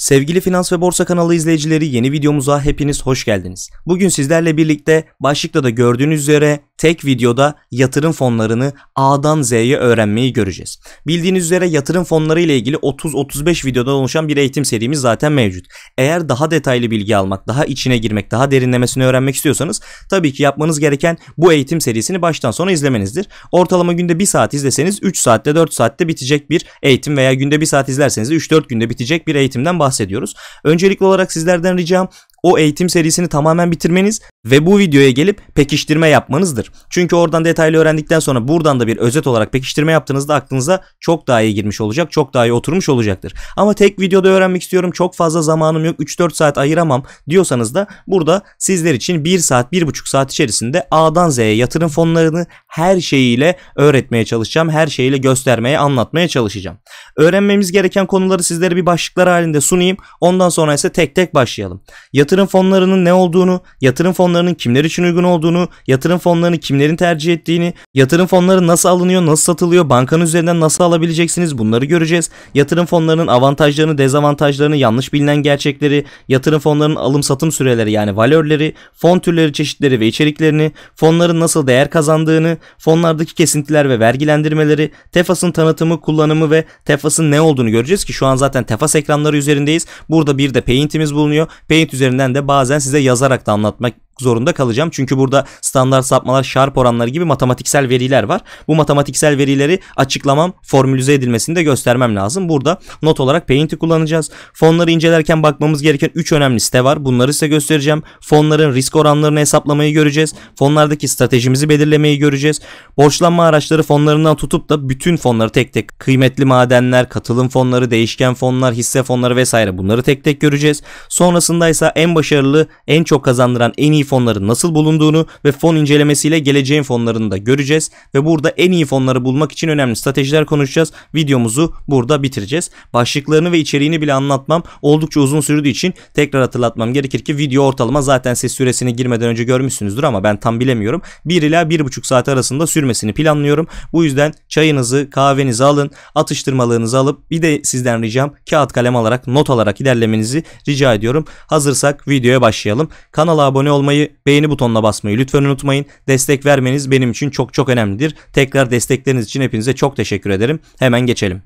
Sevgili Finans ve Borsa kanalı izleyicileri yeni videomuza hepiniz hoş geldiniz. Bugün sizlerle birlikte başlıkta da gördüğünüz üzere tek videoda yatırım fonlarını A'dan Z'ye öğrenmeyi göreceğiz. Bildiğiniz üzere yatırım fonları ile ilgili 30-35 videodan oluşan bir eğitim serimiz zaten mevcut. Eğer daha detaylı bilgi almak, daha içine girmek, daha derinlemesine öğrenmek istiyorsanız tabii ki yapmanız gereken bu eğitim serisini baştan sona izlemenizdir. Ortalama günde 1 saat izleseniz 3 saatte 4 saatte bitecek bir eğitim veya günde 1 saat izlerseniz 3-4 günde bitecek bir eğitimden bahsediyoruz bahsediyoruz. Öncelikli olarak sizlerden ricam o eğitim serisini tamamen bitirmeniz ve bu videoya gelip pekiştirme yapmanızdır. Çünkü oradan detaylı öğrendikten sonra buradan da bir özet olarak pekiştirme yaptığınızda aklınıza çok daha iyi girmiş olacak, çok daha iyi oturmuş olacaktır. Ama tek videoda öğrenmek istiyorum, çok fazla zamanım yok, 3-4 saat ayıramam diyorsanız da burada sizler için 1 saat, 1,5 saat içerisinde A'dan Z'ye yatırım fonlarını her şeyiyle öğretmeye çalışacağım, her şeyiyle göstermeye, anlatmaya çalışacağım. Öğrenmemiz gereken konuları sizlere bir başlıklar halinde sunayım. Ondan sonra ise tek tek başlayalım. Yatırım yatırım fonlarının ne olduğunu, yatırım fonlarının kimler için uygun olduğunu, yatırım fonlarını kimlerin tercih ettiğini, yatırım fonları nasıl alınıyor, nasıl satılıyor, bankanın üzerinden nasıl alabileceksiniz bunları göreceğiz. Yatırım fonlarının avantajlarını, dezavantajlarını, yanlış bilinen gerçekleri, yatırım fonlarının alım satım süreleri yani valörleri, fon türleri, çeşitleri ve içeriklerini, fonların nasıl değer kazandığını, fonlardaki kesintiler ve vergilendirmeleri, TEFAS'ın tanıtımı, kullanımı ve TEFAS'ın ne olduğunu göreceğiz ki şu an zaten TEFAS ekranları üzerindeyiz. Burada bir de Paint'imiz bulunuyor. Paint üzerinde üzerinden de bazen size yazarak da anlatmak zorunda kalacağım. Çünkü burada standart sapmalar, şarp oranları gibi matematiksel veriler var. Bu matematiksel verileri açıklamam, formülize edilmesini de göstermem lazım. Burada not olarak Paint'i kullanacağız. Fonları incelerken bakmamız gereken 3 önemli site var. Bunları size göstereceğim. Fonların risk oranlarını hesaplamayı göreceğiz. Fonlardaki stratejimizi belirlemeyi göreceğiz. Borçlanma araçları fonlarından tutup da bütün fonları tek tek kıymetli madenler, katılım fonları, değişken fonlar, hisse fonları vesaire bunları tek tek göreceğiz. Sonrasında ise en başarılı, en çok kazandıran, en iyi fonların nasıl bulunduğunu ve fon incelemesiyle geleceğin fonlarını da göreceğiz. Ve burada en iyi fonları bulmak için önemli stratejiler konuşacağız. Videomuzu burada bitireceğiz. Başlıklarını ve içeriğini bile anlatmam oldukça uzun sürdüğü için tekrar hatırlatmam gerekir ki video ortalama zaten ses süresini girmeden önce görmüşsünüzdür ama ben tam bilemiyorum. 1 ila 1,5 saat arasında sürmesini planlıyorum. Bu yüzden çayınızı, kahvenizi alın, atıştırmalığınızı alıp bir de sizden ricam kağıt kalem alarak, not alarak ilerlemenizi rica ediyorum. Hazırsak videoya başlayalım. Kanala abone olmayı olmayı, beğeni butonuna basmayı lütfen unutmayın. Destek vermeniz benim için çok çok önemlidir. Tekrar destekleriniz için hepinize çok teşekkür ederim. Hemen geçelim.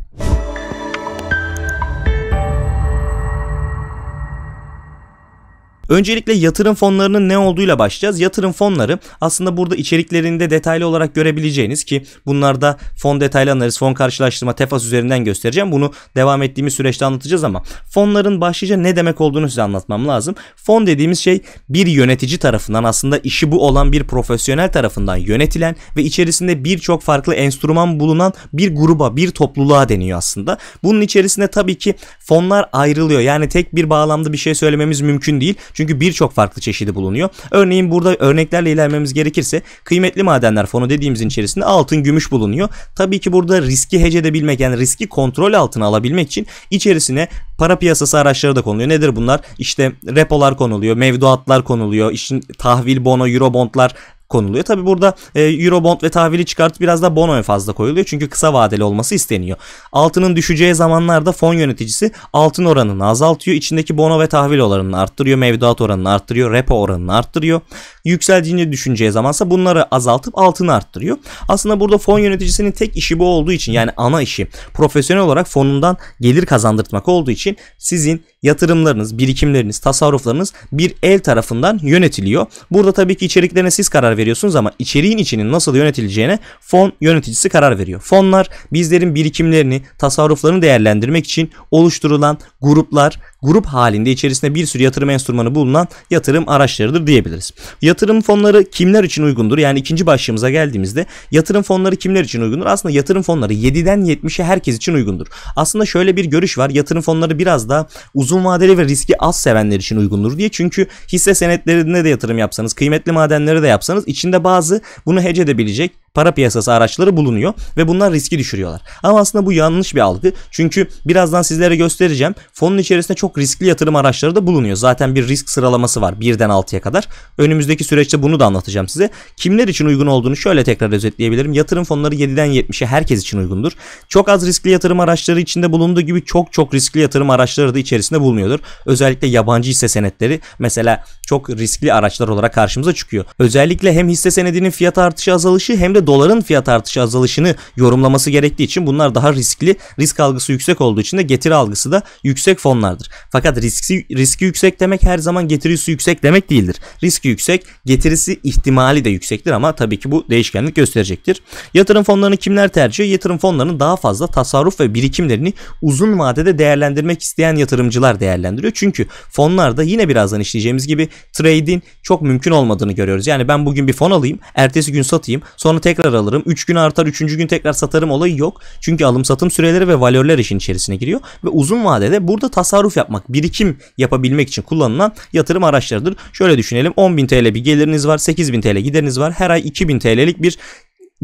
Öncelikle yatırım fonlarının ne olduğuyla başlayacağız. Yatırım fonları aslında burada içeriklerinde detaylı olarak görebileceğiniz ki bunlarda fon detaylı analiz, fon karşılaştırma, tefas üzerinden göstereceğim. Bunu devam ettiğimiz süreçte anlatacağız ama fonların başlıca ne demek olduğunu size anlatmam lazım. Fon dediğimiz şey bir yönetici tarafından aslında işi bu olan bir profesyonel tarafından yönetilen ve içerisinde birçok farklı enstrüman bulunan bir gruba, bir topluluğa deniyor aslında. Bunun içerisinde tabii ki fonlar ayrılıyor. Yani tek bir bağlamda bir şey söylememiz mümkün değil. Çünkü birçok farklı çeşidi bulunuyor. Örneğin burada örneklerle ilerlememiz gerekirse kıymetli madenler fonu dediğimizin içerisinde altın, gümüş bulunuyor. Tabii ki burada riski hece edebilmek yani riski kontrol altına alabilmek için içerisine para piyasası araçları da konuluyor. Nedir bunlar? İşte repolar konuluyor, mevduatlar konuluyor, işin tahvil, bono, eurobondlar konuluyor. Tabi burada e, Eurobond ve tahvili çıkartıp biraz da bono fazla koyuluyor. Çünkü kısa vadeli olması isteniyor. Altının düşeceği zamanlarda fon yöneticisi altın oranını azaltıyor. içindeki bono ve tahvil oranını arttırıyor. Mevduat oranını arttırıyor. Repo oranını arttırıyor. Yükseldiğini düşüneceği zamansa bunları azaltıp altını arttırıyor. Aslında burada fon yöneticisinin tek işi bu olduğu için yani ana işi profesyonel olarak fonundan gelir kazandırtmak olduğu için sizin yatırımlarınız, birikimleriniz, tasarruflarınız bir el tarafından yönetiliyor. Burada tabii ki içeriklerine siz karar veriyorsunuz veriyorsunuz ama içeriğin içinin nasıl yönetileceğine fon yöneticisi karar veriyor. Fonlar bizlerin birikimlerini, tasarruflarını değerlendirmek için oluşturulan gruplar, grup halinde içerisinde bir sürü yatırım enstrümanı bulunan yatırım araçlarıdır diyebiliriz. Yatırım fonları kimler için uygundur? Yani ikinci başlığımıza geldiğimizde yatırım fonları kimler için uygundur? Aslında yatırım fonları 7'den 70'e herkes için uygundur. Aslında şöyle bir görüş var. Yatırım fonları biraz daha uzun vadeli ve riski az sevenler için uygundur diye. Çünkü hisse senetlerine de yatırım yapsanız, kıymetli madenlere de yapsanız içinde bazı bunu hece edebilecek para piyasası araçları bulunuyor ve bunlar riski düşürüyorlar. Ama aslında bu yanlış bir algı. Çünkü birazdan sizlere göstereceğim. Fonun içerisinde çok riskli yatırım araçları da bulunuyor. Zaten bir risk sıralaması var birden 6'ya kadar. Önümüzdeki süreçte bunu da anlatacağım size. Kimler için uygun olduğunu şöyle tekrar özetleyebilirim. Yatırım fonları 7'den 70'e herkes için uygundur. Çok az riskli yatırım araçları içinde bulunduğu gibi çok çok riskli yatırım araçları da içerisinde bulunuyordur. Özellikle yabancı hisse senetleri mesela çok riskli araçlar olarak karşımıza çıkıyor. Özellikle hem hisse senedinin fiyat artışı azalışı hem de doların fiyat artışı azalışını yorumlaması gerektiği için bunlar daha riskli. Risk algısı yüksek olduğu için de getiri algısı da yüksek fonlardır. Fakat riski, riski yüksek demek her zaman getirisi yüksek demek değildir. Riski yüksek, getirisi ihtimali de yüksektir ama tabii ki bu değişkenlik gösterecektir. Yatırım fonlarını kimler tercih? Yatırım fonlarının daha fazla tasarruf ve birikimlerini uzun vadede değerlendirmek isteyen yatırımcılar değerlendiriyor. Çünkü fonlarda yine birazdan işleyeceğimiz gibi trading çok mümkün olmadığını görüyoruz. Yani ben bugün bir fon alayım, ertesi gün satayım, sonra tekrar tekrar alırım. 3 gün artar 3. gün tekrar satarım olayı yok. Çünkü alım satım süreleri ve valörler işin içerisine giriyor. Ve uzun vadede burada tasarruf yapmak, birikim yapabilmek için kullanılan yatırım araçlarıdır. Şöyle düşünelim 10.000 TL bir geliriniz var 8.000 TL gideriniz var. Her ay 2.000 TL'lik bir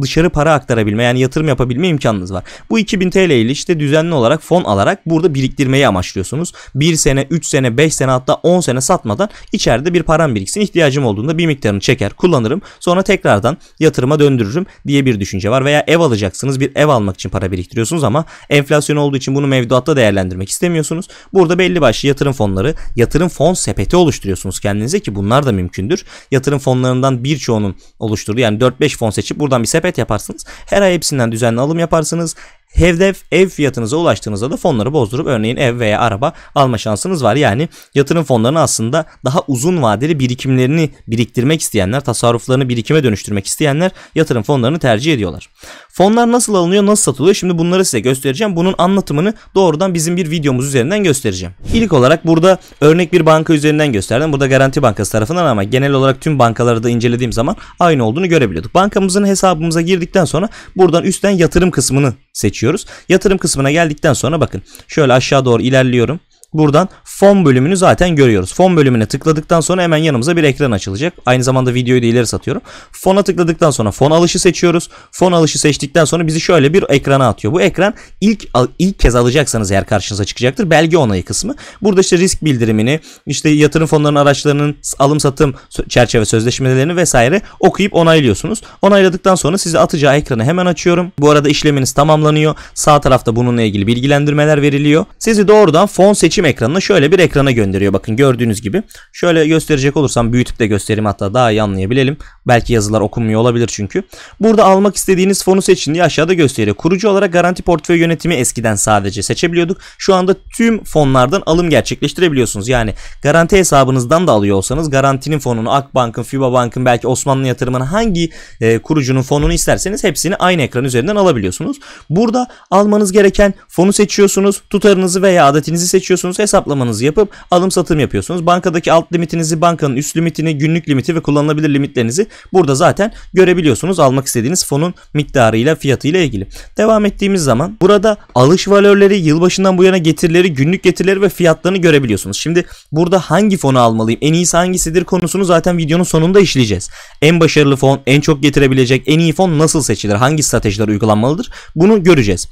dışarı para aktarabilme yani yatırım yapabilme imkanınız var. Bu 2000 TL ile işte düzenli olarak fon alarak burada biriktirmeyi amaçlıyorsunuz. 1 sene, 3 sene, 5 sene hatta 10 sene satmadan içeride bir param biriksin. İhtiyacım olduğunda bir miktarını çeker, kullanırım. Sonra tekrardan yatırıma döndürürüm diye bir düşünce var. Veya ev alacaksınız. Bir ev almak için para biriktiriyorsunuz ama enflasyon olduğu için bunu mevduatta değerlendirmek istemiyorsunuz. Burada belli başlı yatırım fonları, yatırım fon sepeti oluşturuyorsunuz kendinize ki bunlar da mümkündür. Yatırım fonlarından birçoğunun oluşturduğu yani 4-5 fon seçip buradan bir sepet sepet yaparsınız. Her ay hepsinden düzenli alım yaparsınız. Hedef ev fiyatınıza ulaştığınızda da fonları bozdurup örneğin ev veya araba alma şansınız var. Yani yatırım fonlarını aslında daha uzun vadeli birikimlerini biriktirmek isteyenler, tasarruflarını birikime dönüştürmek isteyenler yatırım fonlarını tercih ediyorlar. Fonlar nasıl alınıyor, nasıl satılıyor? Şimdi bunları size göstereceğim. Bunun anlatımını doğrudan bizim bir videomuz üzerinden göstereceğim. İlk olarak burada örnek bir banka üzerinden gösterdim. Burada Garanti Bankası tarafından ama genel olarak tüm bankaları da incelediğim zaman aynı olduğunu görebiliyorduk. Bankamızın hesabımıza girdikten sonra buradan üstten yatırım kısmını seçiyoruz. Yatırım kısmına geldikten sonra bakın şöyle aşağı doğru ilerliyorum. Buradan fon bölümünü zaten görüyoruz. Fon bölümüne tıkladıktan sonra hemen yanımıza bir ekran açılacak. Aynı zamanda videoyu da ileri satıyorum. Fona tıkladıktan sonra fon alışı seçiyoruz. Fon alışı seçtikten sonra bizi şöyle bir ekrana atıyor. Bu ekran ilk ilk kez alacaksanız eğer karşınıza çıkacaktır. Belge onayı kısmı. Burada işte risk bildirimini, işte yatırım fonlarının araçlarının alım satım çerçeve sözleşmelerini vesaire okuyup onaylıyorsunuz. Onayladıktan sonra size atacağı ekranı hemen açıyorum. Bu arada işleminiz tamamlanıyor. Sağ tarafta bununla ilgili bilgilendirmeler veriliyor. Sizi doğrudan fon seçim iletişim ekranını şöyle bir ekrana gönderiyor. Bakın gördüğünüz gibi. Şöyle gösterecek olursam büyütüp de göstereyim hatta daha iyi anlayabilelim. Belki yazılar okunmuyor olabilir çünkü. Burada almak istediğiniz fonu seçin diye aşağıda gösteriyor. Kurucu olarak garanti portföy yönetimi eskiden sadece seçebiliyorduk. Şu anda tüm fonlardan alım gerçekleştirebiliyorsunuz. Yani garanti hesabınızdan da alıyor olsanız garantinin fonunu Akbank'ın, FIBA Bank'ın belki Osmanlı Yatırım'ın hangi e, kurucunun fonunu isterseniz hepsini aynı ekran üzerinden alabiliyorsunuz. Burada almanız gereken fonu seçiyorsunuz. Tutarınızı veya adetinizi seçiyorsunuz yapıyorsunuz. Hesaplamanızı yapıp alım satım yapıyorsunuz. Bankadaki alt limitinizi, bankanın üst limitini, günlük limiti ve kullanılabilir limitlerinizi burada zaten görebiliyorsunuz. Almak istediğiniz fonun miktarıyla, fiyatıyla ilgili. Devam ettiğimiz zaman burada alış valörleri, yılbaşından bu yana getirileri, günlük getirileri ve fiyatlarını görebiliyorsunuz. Şimdi burada hangi fonu almalıyım? En iyisi hangisidir konusunu zaten videonun sonunda işleyeceğiz. En başarılı fon, en çok getirebilecek, en iyi fon nasıl seçilir? Hangi stratejiler uygulanmalıdır? Bunu göreceğiz.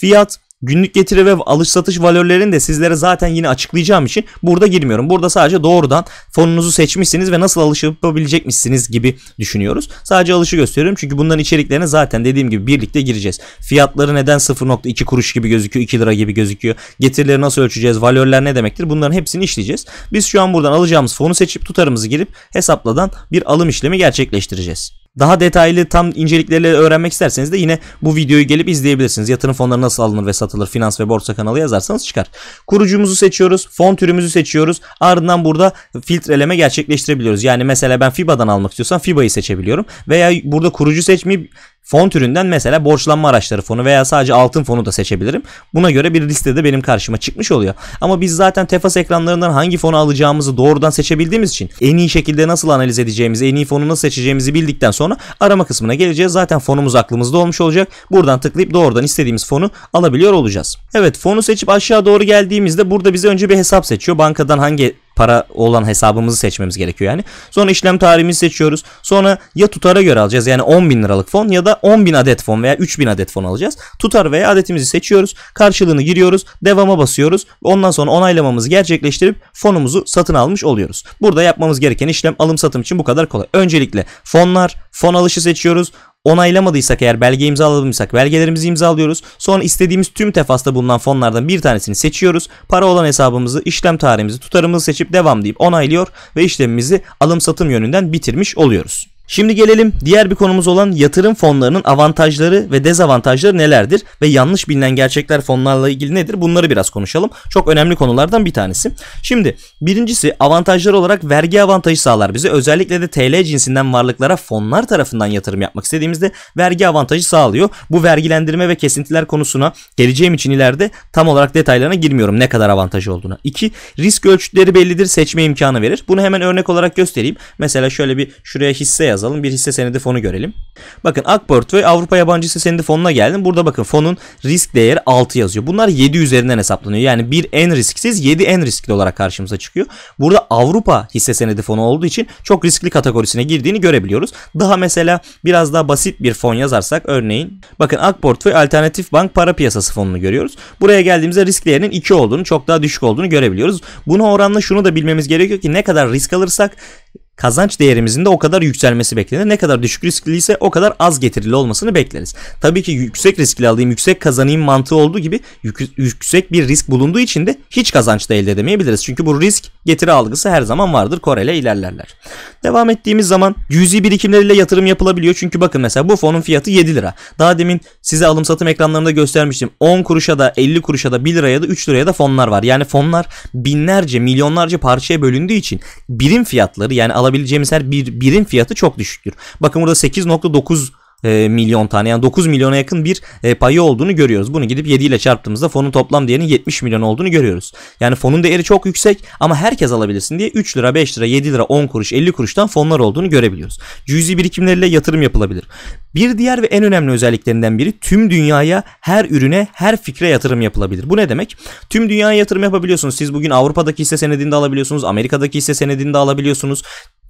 Fiyat, Günlük getiri ve alış satış valörlerini de sizlere zaten yine açıklayacağım için burada girmiyorum. Burada sadece doğrudan fonunuzu seçmişsiniz ve nasıl alış yapabilecekmişsiniz gibi düşünüyoruz. Sadece alışı gösteriyorum çünkü bunların içeriklerine zaten dediğim gibi birlikte gireceğiz. Fiyatları neden 0.2 kuruş gibi gözüküyor, 2 lira gibi gözüküyor. Getirileri nasıl ölçeceğiz, valörler ne demektir bunların hepsini işleyeceğiz. Biz şu an buradan alacağımız fonu seçip tutarımızı girip hesapladan bir alım işlemi gerçekleştireceğiz. Daha detaylı tam incelikleri öğrenmek isterseniz de yine bu videoyu gelip izleyebilirsiniz. Yatırım fonları nasıl alınır ve satılır finans ve borsa kanalı yazarsanız çıkar. Kurucumuzu seçiyoruz, fon türümüzü seçiyoruz. Ardından burada filtreleme gerçekleştirebiliyoruz. Yani mesela ben FIBA'dan almak istiyorsam FIBA'yı seçebiliyorum. Veya burada kurucu seçmeyip Fon türünden mesela borçlanma araçları fonu veya sadece altın fonu da seçebilirim. Buna göre bir listede benim karşıma çıkmış oluyor. Ama biz zaten tefas ekranlarından hangi fonu alacağımızı doğrudan seçebildiğimiz için en iyi şekilde nasıl analiz edeceğimizi, en iyi fonu nasıl seçeceğimizi bildikten sonra arama kısmına geleceğiz. Zaten fonumuz aklımızda olmuş olacak. Buradan tıklayıp doğrudan istediğimiz fonu alabiliyor olacağız. Evet fonu seçip aşağı doğru geldiğimizde burada bize önce bir hesap seçiyor. Bankadan hangi para olan hesabımızı seçmemiz gerekiyor yani. Sonra işlem tarihimizi seçiyoruz. Sonra ya tutara göre alacağız yani 10 bin liralık fon ya da 10 bin adet fon veya 3 bin adet fon alacağız. Tutar veya adetimizi seçiyoruz. Karşılığını giriyoruz. Devama basıyoruz. Ondan sonra onaylamamızı gerçekleştirip fonumuzu satın almış oluyoruz. Burada yapmamız gereken işlem alım satım için bu kadar kolay. Öncelikle fonlar, fon alışı seçiyoruz. Onaylamadıysak eğer belge imzaladıysak belgelerimizi imzalıyoruz. Sonra istediğimiz tüm tefasta bulunan fonlardan bir tanesini seçiyoruz. Para olan hesabımızı, işlem tarihimizi, tutarımızı seçip devam deyip onaylıyor ve işlemimizi alım satım yönünden bitirmiş oluyoruz. Şimdi gelelim diğer bir konumuz olan yatırım fonlarının avantajları ve dezavantajları nelerdir ve yanlış bilinen gerçekler fonlarla ilgili nedir? Bunları biraz konuşalım. Çok önemli konulardan bir tanesi. Şimdi birincisi avantajları olarak vergi avantajı sağlar bize. Özellikle de TL cinsinden varlıklara fonlar tarafından yatırım yapmak istediğimizde vergi avantajı sağlıyor. Bu vergilendirme ve kesintiler konusuna geleceğim için ileride tam olarak detaylarına girmiyorum ne kadar avantaj olduğuna. 2. Risk ölçütleri bellidir seçme imkanı verir. Bunu hemen örnek olarak göstereyim. Mesela şöyle bir şuraya hisse yaz yazalım. Bir hisse senedi fonu görelim. Bakın Akport ve Avrupa Yabancı Hisse Senedi Fonu'na geldim. Burada bakın fonun risk değeri 6 yazıyor. Bunlar 7 üzerinden hesaplanıyor. Yani 1 en risksiz 7 en riskli olarak karşımıza çıkıyor. Burada Avrupa hisse senedi fonu olduğu için çok riskli kategorisine girdiğini görebiliyoruz. Daha mesela biraz daha basit bir fon yazarsak örneğin bakın Akport ve Alternatif Bank Para Piyasası fonunu görüyoruz. Buraya geldiğimizde risk değerinin 2 olduğunu çok daha düşük olduğunu görebiliyoruz. Buna oranla şunu da bilmemiz gerekiyor ki ne kadar risk alırsak kazanç değerimizin de o kadar yükselmesi beklenir. Ne kadar düşük riskliyse o kadar az getirili olmasını bekleriz. Tabii ki yüksek riskli alayım, yüksek kazanayım mantığı olduğu gibi yüksek bir risk bulunduğu için de hiç kazanç da elde edemeyebiliriz. Çünkü bu risk getiri algısı her zaman vardır. Korele ilerlerler. Devam ettiğimiz zaman cüzi birikimleriyle yatırım yapılabiliyor. Çünkü bakın mesela bu fonun fiyatı 7 lira. Daha demin size alım satım ekranlarında göstermiştim. 10 kuruşa da 50 kuruşa da 1 liraya da 3 liraya da fonlar var. Yani fonlar binlerce milyonlarca parçaya bölündüğü için birim fiyatları yani alabilirsiniz alabileceğimiz her bir birim fiyatı çok düşüktür. Bakın burada 8.9 e, milyon tane yani 9 milyona yakın bir e, payı olduğunu görüyoruz. Bunu gidip 7 ile çarptığımızda fonun toplam değerinin 70 milyon olduğunu görüyoruz. Yani fonun değeri çok yüksek ama herkes alabilirsin diye 3 lira, 5 lira, 7 lira, 10 kuruş, 50 kuruştan fonlar olduğunu görebiliyoruz. Cüzi birikimlerle yatırım yapılabilir. Bir diğer ve en önemli özelliklerinden biri tüm dünyaya her ürüne, her fikre yatırım yapılabilir. Bu ne demek? Tüm dünyaya yatırım yapabiliyorsunuz. Siz bugün Avrupa'daki hisse senedini de alabiliyorsunuz, Amerika'daki hisse senedini de alabiliyorsunuz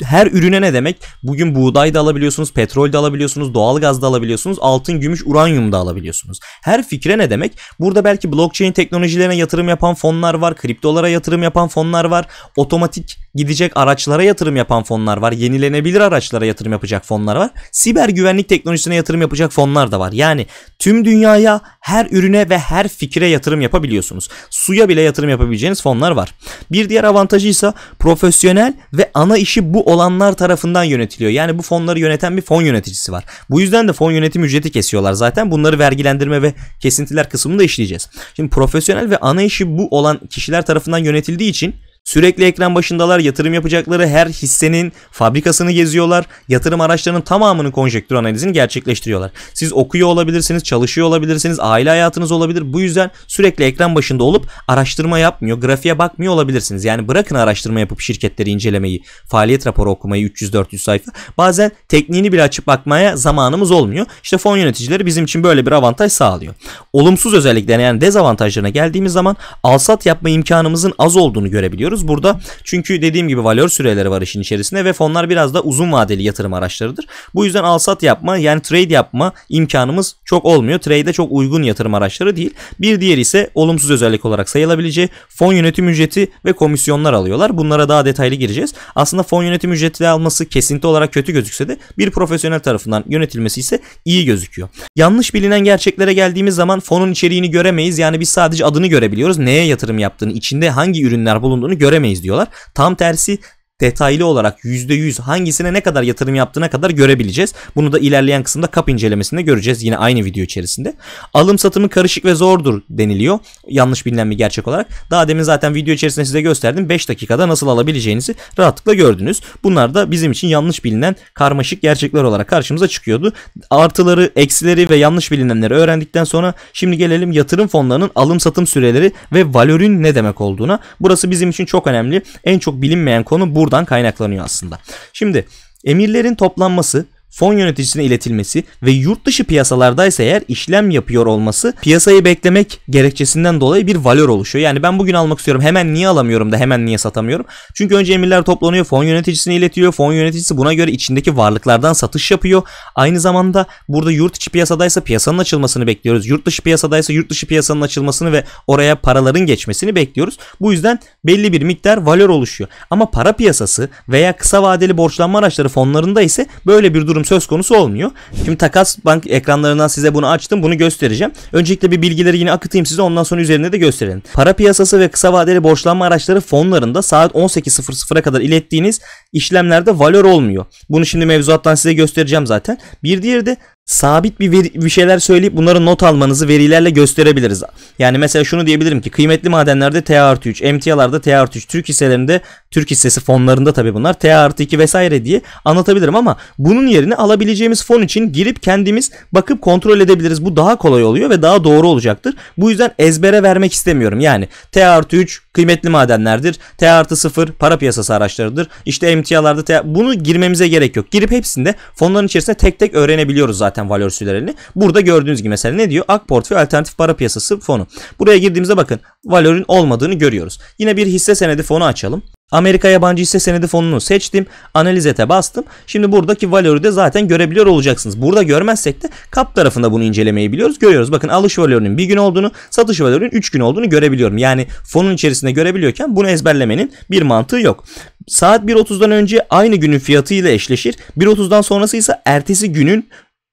her ürüne ne demek? Bugün buğday da alabiliyorsunuz, petrol de alabiliyorsunuz, doğalgaz da alabiliyorsunuz, altın, gümüş, uranyum da alabiliyorsunuz. Her fikre ne demek? Burada belki blockchain teknolojilerine yatırım yapan fonlar var, kriptolara yatırım yapan fonlar var, otomatik gidecek araçlara yatırım yapan fonlar var, yenilenebilir araçlara yatırım yapacak fonlar var, siber güvenlik teknolojisine yatırım yapacak fonlar da var. Yani tüm dünyaya, her ürüne ve her fikre yatırım yapabiliyorsunuz. Suya bile yatırım yapabileceğiniz fonlar var. Bir diğer avantajı ise profesyonel ve ana işi bu olanlar tarafından yönetiliyor. Yani bu fonları yöneten bir fon yöneticisi var. Bu yüzden de fon yönetim ücreti kesiyorlar zaten. Bunları vergilendirme ve kesintiler kısmında işleyeceğiz. Şimdi profesyonel ve ana işi bu olan kişiler tarafından yönetildiği için Sürekli ekran başındalar, yatırım yapacakları her hissenin fabrikasını geziyorlar. Yatırım araçlarının tamamının konjektür analizini gerçekleştiriyorlar. Siz okuyor olabilirsiniz, çalışıyor olabilirsiniz, aile hayatınız olabilir. Bu yüzden sürekli ekran başında olup araştırma yapmıyor, grafiğe bakmıyor olabilirsiniz. Yani bırakın araştırma yapıp şirketleri incelemeyi, faaliyet raporu okumayı 300-400 sayfa. Bazen tekniğini bile açıp bakmaya zamanımız olmuyor. İşte fon yöneticileri bizim için böyle bir avantaj sağlıyor. Olumsuz özelliklerine yani dezavantajlarına geldiğimiz zaman alsat yapma imkanımızın az olduğunu görebiliyoruz bahsediyoruz. Burada çünkü dediğim gibi valör süreleri var işin içerisinde ve fonlar biraz da uzun vadeli yatırım araçlarıdır. Bu yüzden alsat yapma yani trade yapma imkanımız çok olmuyor. Trade'e çok uygun yatırım araçları değil. Bir diğeri ise olumsuz özellik olarak sayılabileceği fon yönetim ücreti ve komisyonlar alıyorlar. Bunlara daha detaylı gireceğiz. Aslında fon yönetim ücreti alması kesinti olarak kötü gözükse de bir profesyonel tarafından yönetilmesi ise iyi gözüküyor. Yanlış bilinen gerçeklere geldiğimiz zaman fonun içeriğini göremeyiz. Yani biz sadece adını görebiliyoruz. Neye yatırım yaptığını, içinde hangi ürünler bulunduğunu görebiliyoruz göremeyiz diyorlar. Tam tersi detaylı olarak %100 hangisine ne kadar yatırım yaptığına kadar görebileceğiz. Bunu da ilerleyen kısımda kap incelemesinde göreceğiz yine aynı video içerisinde. Alım satımı karışık ve zordur deniliyor. Yanlış bilinen bir gerçek olarak. Daha demin zaten video içerisinde size gösterdim. 5 dakikada nasıl alabileceğinizi rahatlıkla gördünüz. Bunlar da bizim için yanlış bilinen karmaşık gerçekler olarak karşımıza çıkıyordu. Artıları, eksileri ve yanlış bilinenleri öğrendikten sonra şimdi gelelim yatırım fonlarının alım satım süreleri ve valörün ne demek olduğuna. Burası bizim için çok önemli. En çok bilinmeyen konu burada buradan kaynaklanıyor aslında. Şimdi emirlerin toplanması Fon yöneticisine iletilmesi ve yurt dışı piyasalarda ise eğer işlem yapıyor olması piyasayı beklemek gerekçesinden dolayı bir valör oluşuyor. Yani ben bugün almak istiyorum hemen niye alamıyorum da hemen niye satamıyorum? Çünkü önce emirler toplanıyor fon yöneticisine iletiyor. Fon yöneticisi buna göre içindeki varlıklardan satış yapıyor. Aynı zamanda burada yurt içi piyasadaysa piyasanın açılmasını bekliyoruz. Yurt dışı piyasadaysa yurt dışı piyasanın açılmasını ve oraya paraların geçmesini bekliyoruz. Bu yüzden belli bir miktar valör oluşuyor. Ama para piyasası veya kısa vadeli borçlanma araçları fonlarında ise böyle bir durum durum söz konusu olmuyor. Şimdi takas bank ekranlarından size bunu açtım. Bunu göstereceğim. Öncelikle bir bilgileri yine akıtayım size. Ondan sonra üzerinde de gösterelim. Para piyasası ve kısa vadeli borçlanma araçları fonlarında saat 18.00'a kadar ilettiğiniz işlemlerde valör olmuyor. Bunu şimdi mevzuattan size göstereceğim zaten. Bir diğeri de sabit bir, veri, bir şeyler söyleyip bunları not almanızı verilerle gösterebiliriz. Yani mesela şunu diyebilirim ki kıymetli madenlerde T artı 3, emtialarda T artı 3, Türk hisselerinde Türk hissesi fonlarında tabii bunlar T artı 2 vesaire diye anlatabilirim ama bunun yerine alabileceğimiz fon için girip kendimiz bakıp kontrol edebiliriz. Bu daha kolay oluyor ve daha doğru olacaktır. Bu yüzden ezbere vermek istemiyorum. Yani T artı 3 kıymetli madenlerdir. T artı sıfır para piyasası araçlarıdır. İşte emtialarda T... bunu girmemize gerek yok. Girip hepsinde fonların içerisinde tek tek öğrenebiliyoruz zaten valör sürelerini. Burada gördüğünüz gibi mesela ne diyor? Ak portföy alternatif para piyasası fonu. Buraya girdiğimizde bakın valörün olmadığını görüyoruz. Yine bir hisse senedi fonu açalım. Amerika yabancı hisse senedi fonunu seçtim. Analiz bastım. Şimdi buradaki valörü de zaten görebiliyor olacaksınız. Burada görmezsek de kap tarafında bunu incelemeyi biliyoruz. Görüyoruz. Bakın alış valörünün bir gün olduğunu, satış valörünün 3 gün olduğunu görebiliyorum. Yani fonun içerisinde görebiliyorken bunu ezberlemenin bir mantığı yok. Saat 1.30'dan önce aynı günün fiyatı ile eşleşir. 1.30'dan sonrası ise ertesi günün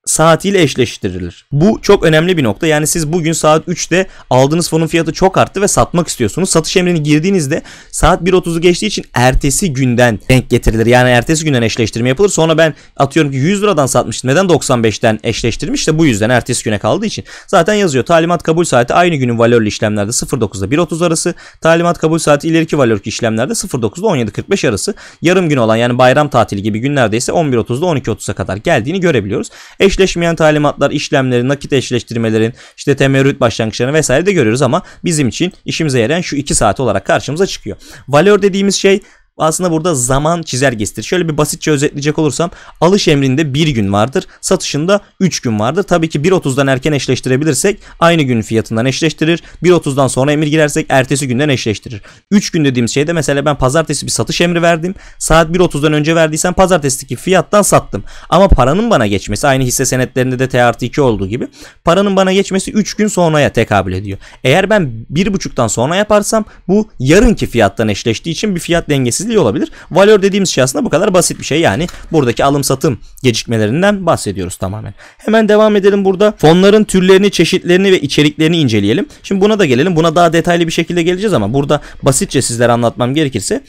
saatiyle eşleştirilir. Bu çok önemli bir nokta. Yani siz bugün saat 3'te aldığınız fonun fiyatı çok arttı ve satmak istiyorsunuz. Satış emrini girdiğinizde saat 1.30'u geçtiği için ertesi günden denk getirilir. Yani ertesi günden eşleştirme yapılır. Sonra ben atıyorum ki 100 liradan satmıştım. Neden 95'ten eşleştirmiş de bu yüzden ertesi güne kaldığı için. Zaten yazıyor talimat kabul saati aynı günün valörlü işlemlerde 09'da 1.30 arası. Talimat kabul saati ileriki valörlü işlemlerde 09'da 17.45 arası. Yarım gün olan yani bayram tatili gibi günlerde ise 11.30'da 12.30'a kadar geldiğini görebiliyoruz. Eş eşleşmeyen talimatlar, işlemlerin nakit eşleştirmelerin, işte temerrüt başlangıçlarını vesaire de görüyoruz ama bizim için işimize yarayan şu iki saat olarak karşımıza çıkıyor. Valör dediğimiz şey aslında burada zaman çizelgesidir. Şöyle bir basitçe özetleyecek olursam alış emrinde bir gün vardır. Satışında 3 gün vardır. Tabii ki 1.30'dan erken eşleştirebilirsek aynı gün fiyatından eşleştirir. 1.30'dan sonra emir girersek ertesi günden eşleştirir. 3 gün dediğim şeyde mesela ben pazartesi bir satış emri verdim. Saat 1.30'dan önce verdiysem pazartesindeki fiyattan sattım. Ama paranın bana geçmesi aynı hisse senetlerinde de TRT2 olduğu gibi paranın bana geçmesi 3 gün sonraya tekabül ediyor. Eğer ben 1.30'dan sonra yaparsam bu yarınki fiyattan eşleştiği için bir fiyat dengesi belirsizliği olabilir. Valör dediğimiz şey aslında bu kadar basit bir şey. Yani buradaki alım satım gecikmelerinden bahsediyoruz tamamen. Hemen devam edelim burada. Fonların türlerini, çeşitlerini ve içeriklerini inceleyelim. Şimdi buna da gelelim. Buna daha detaylı bir şekilde geleceğiz ama burada basitçe sizlere anlatmam gerekirse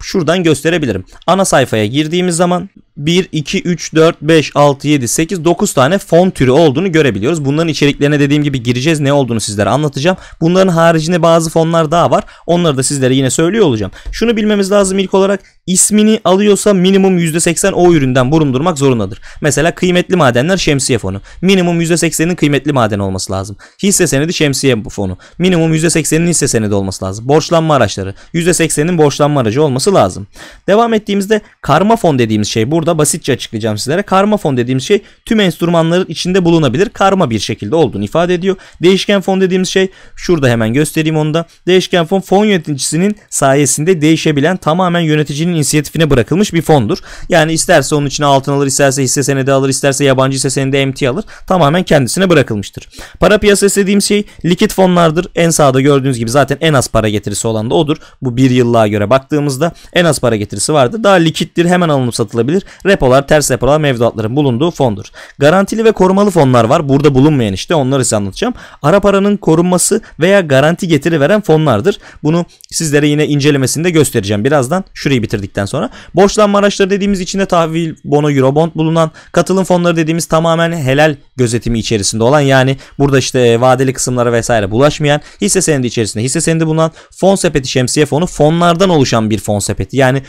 şuradan gösterebilirim. Ana sayfaya girdiğimiz zaman 1, 2, 3, 4, 5, 6, 7, 8, 9 tane fon türü olduğunu görebiliyoruz. Bunların içeriklerine dediğim gibi gireceğiz. Ne olduğunu sizlere anlatacağım. Bunların haricinde bazı fonlar daha var. Onları da sizlere yine söylüyor olacağım. Şunu bilmemiz lazım ilk olarak ismini alıyorsa minimum %80 o üründen burundurmak zorundadır. Mesela kıymetli madenler şemsiye fonu. Minimum %80'nin kıymetli maden olması lazım. Hisse senedi şemsiye fonu. Minimum %80'nin hisse senedi olması lazım. Borçlanma araçları. %80'nin borçlanma aracı olması lazım. Devam ettiğimizde karma fon dediğimiz şey burada burada basitçe açıklayacağım sizlere. Karma fon dediğimiz şey tüm enstrümanların içinde bulunabilir. Karma bir şekilde olduğunu ifade ediyor. Değişken fon dediğimiz şey şurada hemen göstereyim onu da. Değişken fon fon yöneticisinin sayesinde değişebilen tamamen yöneticinin inisiyatifine bırakılmış bir fondur. Yani isterse onun içine altın alır, isterse hisse senedi alır, isterse yabancı hisse senedi MT alır. Tamamen kendisine bırakılmıştır. Para piyasası dediğim şey likit fonlardır. En sağda gördüğünüz gibi zaten en az para getirisi olan da odur. Bu bir yıllığa göre baktığımızda en az para getirisi vardır. Daha likittir hemen alınıp satılabilir. Repolar, ters repolar mevduatların bulunduğu fondur. Garantili ve korumalı fonlar var. Burada bulunmayan işte onları size anlatacağım. Ara paranın korunması veya garanti getiri veren fonlardır. Bunu sizlere yine incelemesinde göstereceğim birazdan. Şurayı bitirdikten sonra. Borçlanma araçları dediğimiz içinde tahvil, bono, eurobond bulunan katılım fonları dediğimiz tamamen helal gözetimi içerisinde olan yani burada işte e, vadeli kısımlara vesaire bulaşmayan hisse senedi içerisinde hisse senedi bulunan fon sepeti şemsiye fonu fonlardan oluşan bir fon sepeti. Yani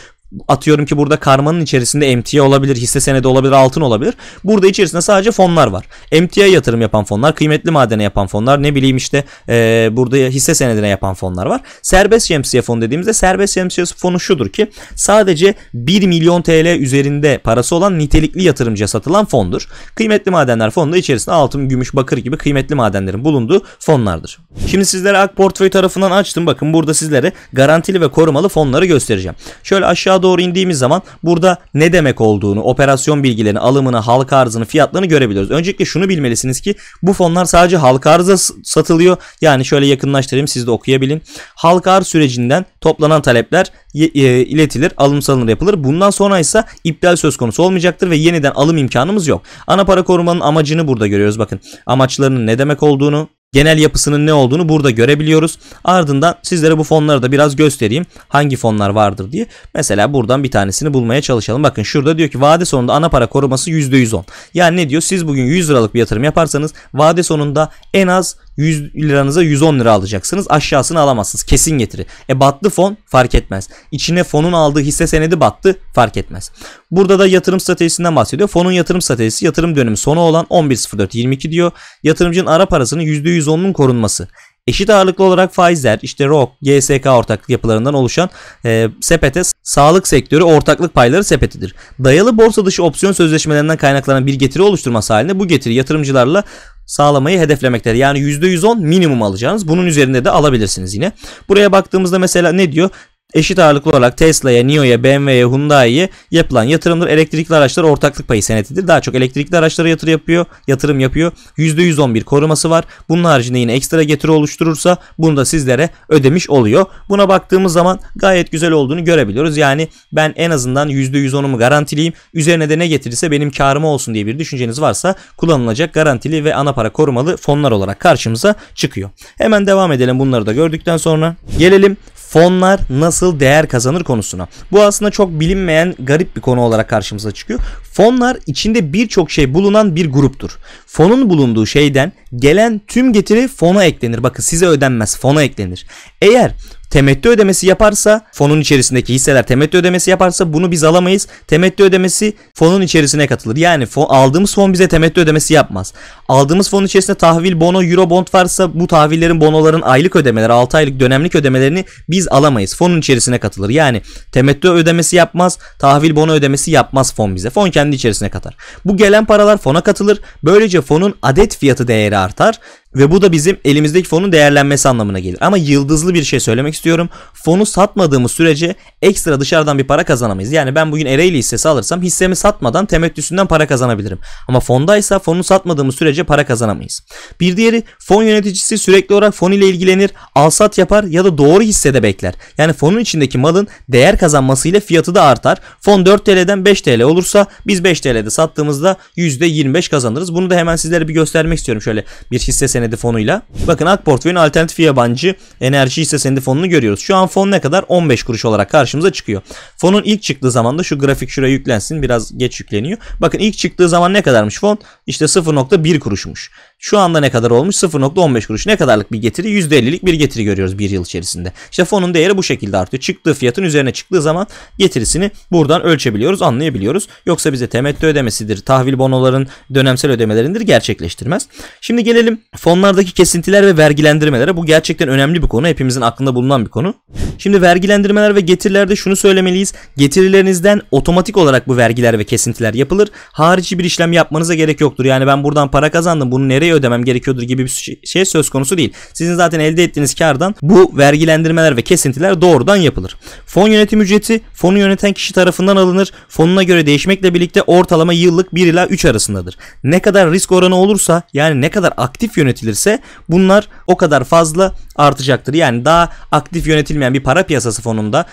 atıyorum ki burada karmanın içerisinde emtia olabilir, hisse senedi olabilir, altın olabilir. Burada içerisinde sadece fonlar var. Emtia yatırım yapan fonlar, kıymetli madene yapan fonlar, ne bileyim işte e, burada hisse senedine yapan fonlar var. Serbest şemsiye fonu dediğimizde serbest şemsiye fonu şudur ki sadece 1 milyon TL üzerinde parası olan nitelikli yatırımcıya satılan fondur. Kıymetli madenler fonu da içerisinde altın, gümüş, bakır gibi kıymetli madenlerin bulunduğu fonlardır. Şimdi sizlere Ak Portföy tarafından açtım. Bakın burada sizlere garantili ve korumalı fonları göstereceğim. Şöyle aşağı doğru indiğimiz zaman burada ne demek olduğunu, operasyon bilgilerini, alımını, halka arzını, fiyatlarını görebiliyoruz. Öncelikle şunu bilmelisiniz ki bu fonlar sadece halka arıza satılıyor. Yani şöyle yakınlaştırayım siz de okuyabilin. Halka arz sürecinden toplanan talepler e, iletilir, alım salınır yapılır. Bundan sonra ise iptal söz konusu olmayacaktır ve yeniden alım imkanımız yok. Ana para korumanın amacını burada görüyoruz. Bakın amaçlarının ne demek olduğunu, genel yapısının ne olduğunu burada görebiliyoruz. Ardından sizlere bu fonları da biraz göstereyim. Hangi fonlar vardır diye. Mesela buradan bir tanesini bulmaya çalışalım. Bakın şurada diyor ki vade sonunda ana para koruması %110. Yani ne diyor? Siz bugün 100 liralık bir yatırım yaparsanız vade sonunda en az 100 liranıza 110 lira alacaksınız. Aşağısını alamazsınız. Kesin getiri. E battı fon fark etmez. İçine fonun aldığı hisse senedi battı fark etmez. Burada da yatırım stratejisinden bahsediyor. Fonun yatırım stratejisi yatırım dönemi sonu olan 11.04.22 diyor. Yatırımcının ara parasının %110'unun korunması. Eşit ağırlıklı olarak faizler, işte ROK, GSK ortaklık yapılarından oluşan e, sepete sağlık sektörü ortaklık payları sepetidir. Dayalı borsa dışı opsiyon sözleşmelerinden kaynaklanan bir getiri oluşturması halinde bu getiri yatırımcılarla sağlamayı hedeflemektedir. Yani %110 minimum alacağınız. Bunun üzerinde de alabilirsiniz yine. Buraya baktığımızda mesela ne diyor? Eşit ağırlıklı olarak Tesla'ya, NIO'ya, BMW'ye, Hyundai'ye yapılan yatırımlar elektrikli araçlar ortaklık payı senetidir. Daha çok elektrikli araçlara yatır yapıyor, yatırım yapıyor. %111 koruması var. Bunun haricinde yine ekstra getiri oluşturursa bunu da sizlere ödemiş oluyor. Buna baktığımız zaman gayet güzel olduğunu görebiliyoruz. Yani ben en azından %110'umu garantileyim. Üzerine de ne getirirse benim karıma olsun diye bir düşünceniz varsa kullanılacak garantili ve ana para korumalı fonlar olarak karşımıza çıkıyor. Hemen devam edelim bunları da gördükten sonra. Gelelim fonlar nasıl değer kazanır konusuna. Bu aslında çok bilinmeyen garip bir konu olarak karşımıza çıkıyor. Fonlar içinde birçok şey bulunan bir gruptur. Fonun bulunduğu şeyden gelen tüm getiri fona eklenir. Bakın size ödenmez fona eklenir. Eğer temettü ödemesi yaparsa fonun içerisindeki hisseler temettü ödemesi yaparsa bunu biz alamayız. Temettü ödemesi fonun içerisine katılır. Yani fon, aldığımız fon bize temettü ödemesi yapmaz. Aldığımız fonun içerisinde tahvil, bono, euro bond varsa bu tahvillerin, bonoların aylık ödemeleri, 6 aylık dönemlik ödemelerini biz alamayız. Fonun içerisine katılır. Yani temettü ödemesi yapmaz, tahvil, bono ödemesi yapmaz fon bize. Fon kendi içerisine katar. Bu gelen paralar fona katılır. Böylece fonun adet fiyatı değeri artar ve bu da bizim elimizdeki fonun değerlenmesi anlamına gelir. Ama yıldızlı bir şey söylemek istiyorum. Fonu satmadığımız sürece ekstra dışarıdan bir para kazanamayız. Yani ben bugün Ereğli hissesi alırsam hissemi satmadan temettüsünden para kazanabilirim. Ama fondaysa fonu satmadığımız sürece para kazanamayız. Bir diğeri fon yöneticisi sürekli olarak fon ile ilgilenir, al sat yapar ya da doğru hissede bekler. Yani fonun içindeki malın değer kazanmasıyla fiyatı da artar. Fon 4 TL'den 5 TL olursa biz 5 TL'de sattığımızda %25 kazanırız. Bunu da hemen sizlere bir göstermek istiyorum. Şöyle bir hisse senedi fonuyla. Bakın AK portföyün alternatif yabancı enerji hisse senedi fonunu görüyoruz. Şu an fon ne kadar? 15 kuruş olarak karşımıza çıkıyor. Fonun ilk çıktığı zaman da şu grafik şuraya yüklensin. Biraz geç yükleniyor. Bakın ilk çıktığı zaman ne kadarmış fon? İşte 0.1 kuruşmuş. Şu anda ne kadar olmuş? 0.15 kuruş. Ne kadarlık bir getiri? %50'lik bir getiri görüyoruz bir yıl içerisinde. İşte fonun değeri bu şekilde artıyor. Çıktığı fiyatın üzerine çıktığı zaman getirisini buradan ölçebiliyoruz, anlayabiliyoruz. Yoksa bize temettü ödemesidir, tahvil bonoların dönemsel ödemelerindir gerçekleştirmez. Şimdi gelelim fonlardaki kesintiler ve vergilendirmelere. Bu gerçekten önemli bir konu. Hepimizin aklında bulunan bir konu. Şimdi vergilendirmeler ve getirilerde şunu söylemeliyiz. Getirilerinizden otomatik olarak bu vergiler ve kesintiler yapılır. Harici bir işlem yapmanıza gerek yoktur. Yani ben buradan para kazandım. Bunu nereye vergiyi ödemem gerekiyordur gibi bir şey, şey söz konusu değil. Sizin zaten elde ettiğiniz kardan bu vergilendirmeler ve kesintiler doğrudan yapılır. Fon yönetim ücreti fonu yöneten kişi tarafından alınır. Fonuna göre değişmekle birlikte ortalama yıllık 1 ila 3 arasındadır. Ne kadar risk oranı olursa yani ne kadar aktif yönetilirse bunlar o kadar fazla artacaktır. Yani daha aktif yönetilmeyen bir para piyasası fonunda